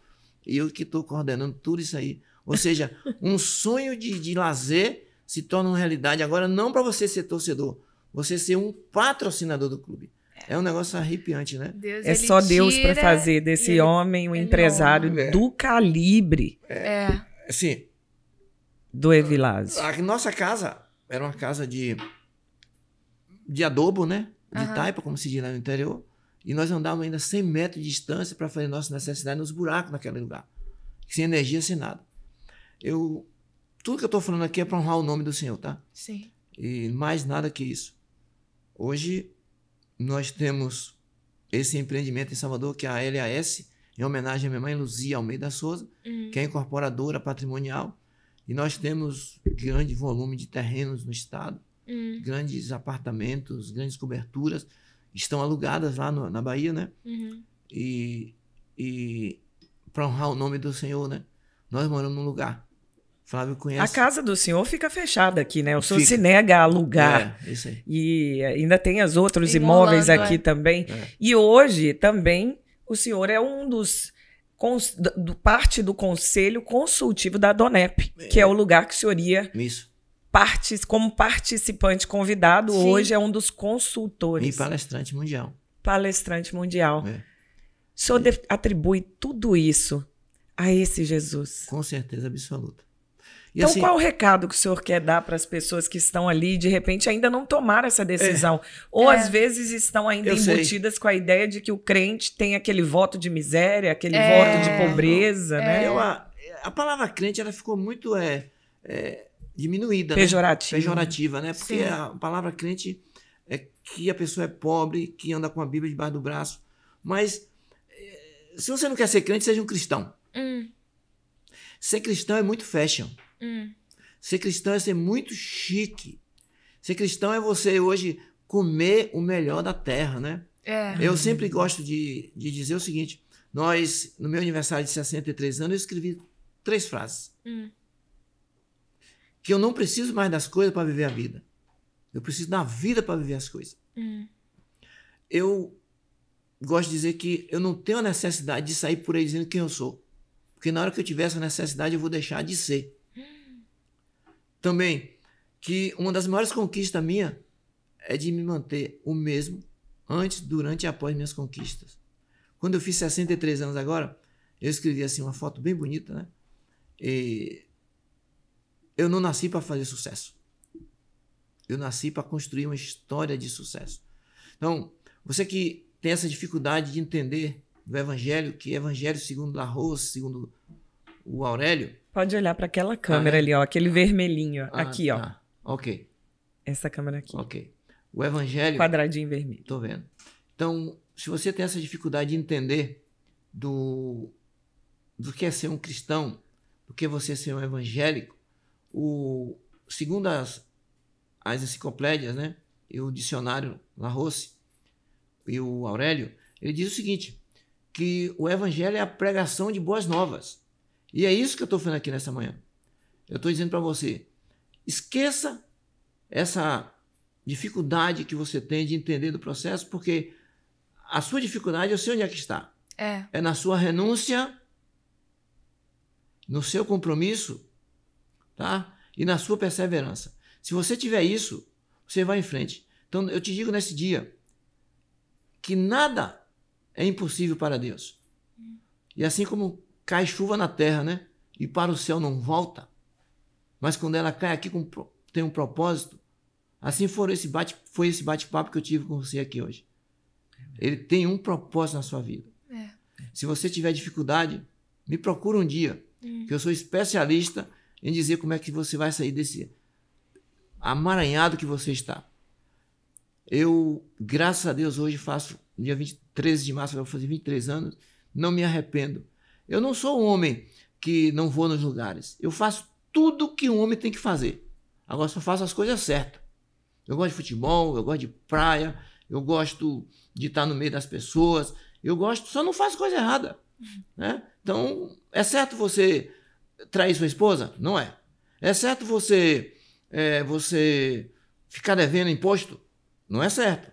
E eu que estou coordenando tudo isso aí. Ou seja, um sonho de, de lazer se torna uma realidade agora, não para você ser torcedor, você ser um patrocinador do clube. É, é um negócio arrepiante, né? Deus, é só Deus para fazer desse ele, homem um é empresário do calibre. É. é. Sim. Do Evilásio. A, a nossa casa era uma casa de de adobo, né? De uhum. taipa, como se diz lá no interior. E nós andávamos ainda 100 metros de distância para fazer nossa necessidade nos buracos naquele lugar. Sem energia, sem nada. Eu, tudo que eu estou falando aqui é para honrar o nome do Senhor, tá? Sim. E mais nada que isso. Hoje nós temos esse empreendimento em Salvador, que é a LAS, em homenagem à minha mãe Luzia Almeida Souza, uhum. que é incorporadora patrimonial. E nós temos grande volume de terrenos no estado, uhum. grandes apartamentos, grandes coberturas, estão alugadas lá no, na Bahia, né? Uhum. E, e para honrar o nome do Senhor, né? Nós moramos num lugar Flávio conhece. A casa do senhor fica fechada aqui, né? O senhor se nega a alugar. É, isso aí. E ainda tem os outros tem imóveis Orlando, aqui é. também. É. E hoje também o senhor é um dos. Cons, do, parte do conselho consultivo da DONEP, que é, é. o lugar que o senhor ia isso. Partes, como participante convidado, Sim. hoje é um dos consultores. E palestrante mundial. Palestrante mundial. É. O senhor atribui tudo isso a esse Jesus? Com certeza absoluta então, assim... qual o recado que o senhor quer dar para as pessoas que estão ali e de repente ainda não tomaram essa decisão? É. Ou é. às vezes estão ainda embutidas sei. com a ideia de que o crente tem aquele voto de miséria, aquele é. voto de pobreza, é. né? Eu, a, a, palavra crente ela ficou muito é, diminuída. Né? Pejorativa. Né? Pejorativa, né? Porque Sim. a palavra crente é que a pessoa é pobre, que anda com a Bíblia debaixo do braço. Mas eh, se você não quer ser crente, seja um cristão. Hum. Ser cristão é muito fashion. Hum. Ser cristão é ser muito chique. Ser cristão é você hoje comer o melhor da terra, né? É. Eu sempre gosto de, de dizer o seguinte: nós, no meu aniversário de 63 anos, eu escrevi três frases. Hum. Que eu não preciso mais das coisas para viver a vida. Eu preciso da vida para viver as coisas. Hum. Eu gosto de dizer que eu não tenho a necessidade de sair por aí dizendo quem eu sou. Porque na hora que eu tiver essa necessidade, eu vou deixar de ser também que uma das maiores conquistas minha é de me manter o mesmo antes, durante e após minhas conquistas. Quando eu fiz 63 anos agora, eu escrevi assim uma foto bem bonita, né? E eu não nasci para fazer sucesso. Eu nasci para construir uma história de sucesso. Então, você que tem essa dificuldade de entender o evangelho, que é evangelho segundo La Rose, segundo o Aurélio, Pode olhar para aquela ah, câmera ah, ali, ó, aquele vermelhinho, ah, aqui, ó. Tá. Ok. Essa câmera aqui. Ok. O evangelho. Quadradinho vermelho. Tô vendo. Então, se você tem essa dificuldade de entender do, do que é ser um cristão, do que é você ser um evangélico, o, segundo as, as enciclopédias, né? E o dicionário La e o Aurélio, ele diz o seguinte: que o evangelho é a pregação de boas novas. E é isso que eu estou fazendo aqui nessa manhã. Eu estou dizendo para você: esqueça essa dificuldade que você tem de entender do processo, porque a sua dificuldade, eu sei onde é que está. É, é na sua renúncia, no seu compromisso, tá? E na sua perseverança. Se você tiver isso, você vai em frente. Então eu te digo nesse dia que nada é impossível para Deus. Hum. E assim como cai chuva na terra, né? E para o céu não volta. Mas quando ela cai aqui com, tem um propósito. Assim foi esse bate foi esse bate-papo que eu tive com você aqui hoje. Ele tem um propósito na sua vida. É. Se você tiver dificuldade, me procura um dia, hum. que eu sou especialista em dizer como é que você vai sair desse amaranhado que você está. Eu, graças a Deus, hoje faço, dia 23 de março, eu vou fazer 23 anos, não me arrependo. Eu não sou um homem que não vou nos lugares. Eu faço tudo que um homem tem que fazer. Agora só faço as coisas certas. Eu gosto de futebol, eu gosto de praia, eu gosto de estar no meio das pessoas, eu gosto, só não faço coisa errada. Né? Então, é certo você trair sua esposa? Não é. É certo você, é, você ficar devendo imposto? Não é certo.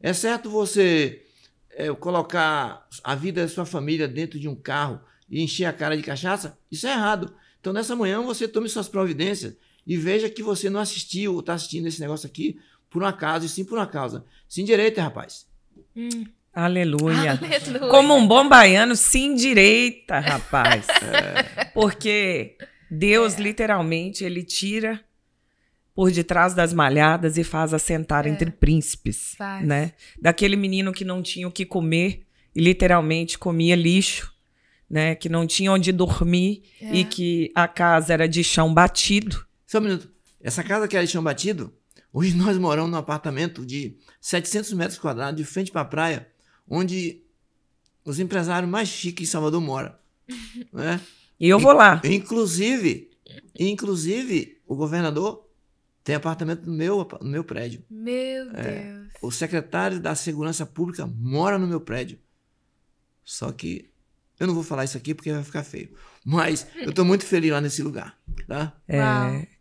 É certo você é, colocar a vida da sua família dentro de um carro e encher a cara de cachaça, isso é errado. Então, nessa manhã, você tome suas providências e veja que você não assistiu ou está assistindo esse negócio aqui por um acaso, e sim por uma causa. Se direita rapaz. Hum. Aleluia. Aleluia. Como um bom baiano, se direita rapaz. é. Porque Deus, é. literalmente, ele tira por detrás das malhadas e faz assentar é. entre príncipes, faz. né? Daquele menino que não tinha o que comer e literalmente comia lixo né? Que não tinha onde dormir é. e que a casa era de chão batido. Só um minuto. Essa casa que era de chão batido, hoje nós moramos num apartamento de 700 metros quadrados, de frente para a praia, onde os empresários mais chiques em Salvador moram. Né? e eu vou lá. Inclusive, inclusive, o governador tem apartamento no meu, no meu prédio. Meu é, Deus. O secretário da Segurança Pública mora no meu prédio. Só que eu não vou falar isso aqui porque vai ficar feio. Mas eu tô muito feliz lá nesse lugar, tá? É,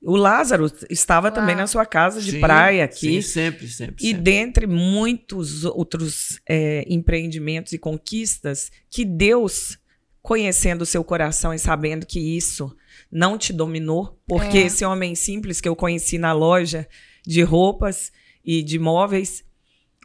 o Lázaro estava Uau. também na sua casa de sim, praia aqui. Sim, sempre, sempre. E sempre. dentre muitos outros é, empreendimentos e conquistas que Deus, conhecendo o seu coração e sabendo que isso não te dominou, porque é. esse homem simples que eu conheci na loja de roupas e de móveis,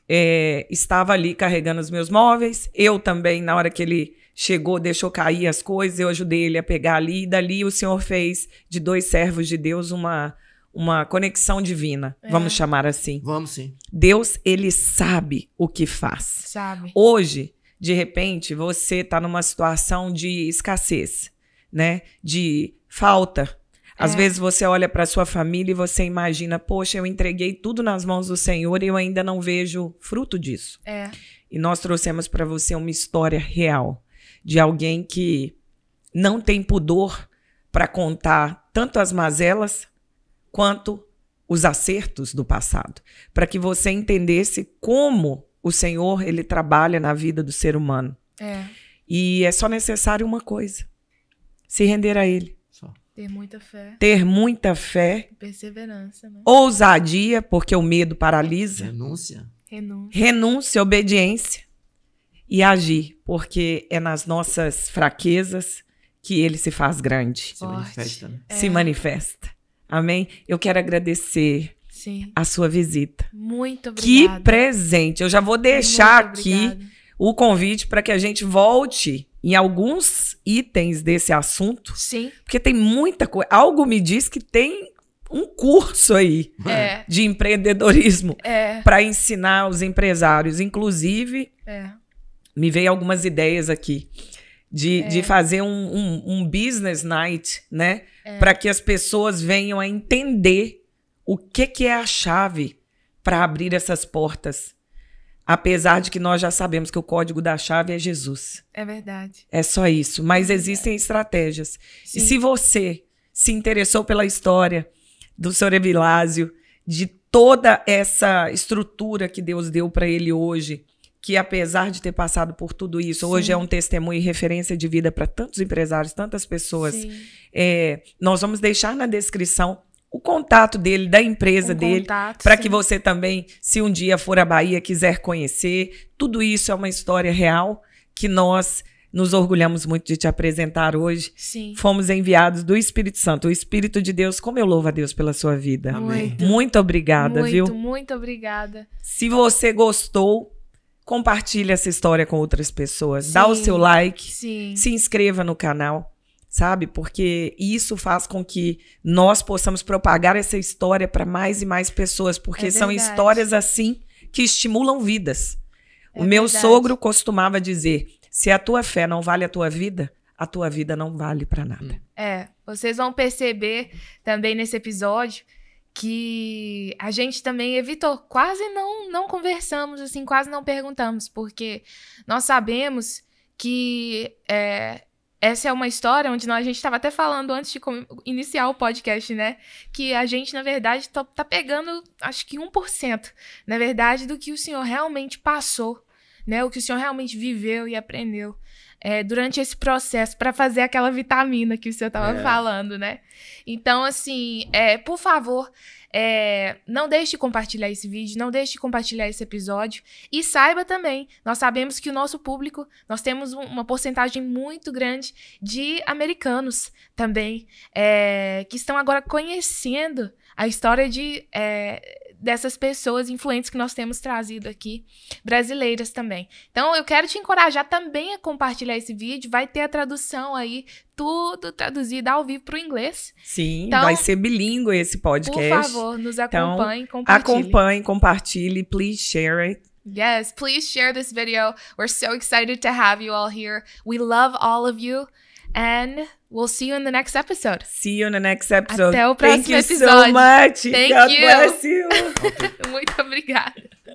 é, estava ali carregando os meus móveis. Eu também, na hora que ele chegou, deixou cair as coisas, eu ajudei ele a pegar ali, e dali o Senhor fez de dois servos de Deus uma uma conexão divina, é. vamos chamar assim. Vamos sim. Deus, ele sabe o que faz. Sabe. Hoje, de repente, você está numa situação de escassez, né? De falta. Às é. vezes você olha para sua família e você imagina, poxa, eu entreguei tudo nas mãos do Senhor e eu ainda não vejo fruto disso. É. E nós trouxemos para você uma história real de alguém que não tem pudor para contar tanto as mazelas quanto os acertos do passado, para que você entendesse como o Senhor ele trabalha na vida do ser humano. É. E é só necessário uma coisa: se render a Ele. Só. Ter muita fé. Ter muita fé. Perseverança. Né? Ousadia, porque o medo paralisa. Renúncia. Renúncia. Renúncia, obediência e agir, porque é nas nossas fraquezas que ele se faz grande. Se manifesta. Né? É. Se manifesta. Amém? Eu quero agradecer Sim. a sua visita. Muito obrigada. Que presente. Eu já vou deixar aqui o convite para que a gente volte em alguns itens desse assunto. Sim. Porque tem muita coisa. Algo me diz que tem um curso aí é. de empreendedorismo é. para ensinar os empresários, inclusive é me veio algumas ideias aqui de, é. de fazer um, um, um, business night, né? É. Para que as pessoas venham a entender o que, que é a chave para abrir essas portas. Apesar de que nós já sabemos que o código da chave é Jesus. É verdade. É só isso. Mas é existem estratégias. Sim. E se você se interessou pela história do Sr. Evilásio, de toda essa estrutura que Deus deu para ele hoje, que apesar de ter passado por tudo isso, Sim. hoje é um testemunho e referência de vida para tantos empresários, tantas pessoas. É, nós vamos deixar na descrição o contato dele, da empresa um dele, para que você também, se um dia for à Bahia, quiser conhecer. Tudo isso é uma história real que nós nos orgulhamos muito de te apresentar hoje. Sim. Fomos enviados do Espírito Santo, o Espírito de Deus. Como eu louvo a Deus pela sua vida. Amém. Muito, muito obrigada, muito, viu? Muito, muito obrigada. Se você gostou, compartilhe essa história com outras pessoas, sim, dá o seu like, sim. se inscreva no canal, sabe? Porque isso faz com que nós possamos propagar essa história para mais e mais pessoas, porque é são histórias assim que estimulam vidas. É o meu verdade. sogro costumava dizer: se a tua fé não vale a tua vida, a tua vida não vale para nada. É, vocês vão perceber também nesse episódio que a gente também evitou, quase não não conversamos assim, quase não perguntamos, porque nós sabemos que é, essa é uma história onde nós, a gente estava até falando antes de iniciar o podcast, né? Que a gente, na verdade, tá, tá pegando acho que 1%, na verdade, do que o senhor realmente passou, né? O que o senhor realmente viveu e aprendeu é, durante esse processo para fazer aquela vitamina que o senhor estava é. falando, né? Então, assim, é, por favor, é, não deixe de compartilhar esse vídeo, não deixe de compartilhar esse episódio. E saiba também, nós sabemos que o nosso público, nós temos uma porcentagem muito grande de americanos também, é, que estão agora conhecendo a história de. É, dessas pessoas influentes que nós temos trazido aqui, brasileiras também. Então, eu quero te encorajar também a compartilhar esse vídeo. Vai ter a tradução aí, tudo traduzido ao vivo para o inglês. Sim, então, vai ser bilíngue esse podcast. Por favor, nos então, acompanhe, então, compartilhe. Acompanhe, compartilhe, please share it. Yes, please share this video. We're so excited to have you all here. We love all of you. And we'll see you in the next episode. See you in the next episode. Thank you so much. Thank God you. bless you. Muito obrigada.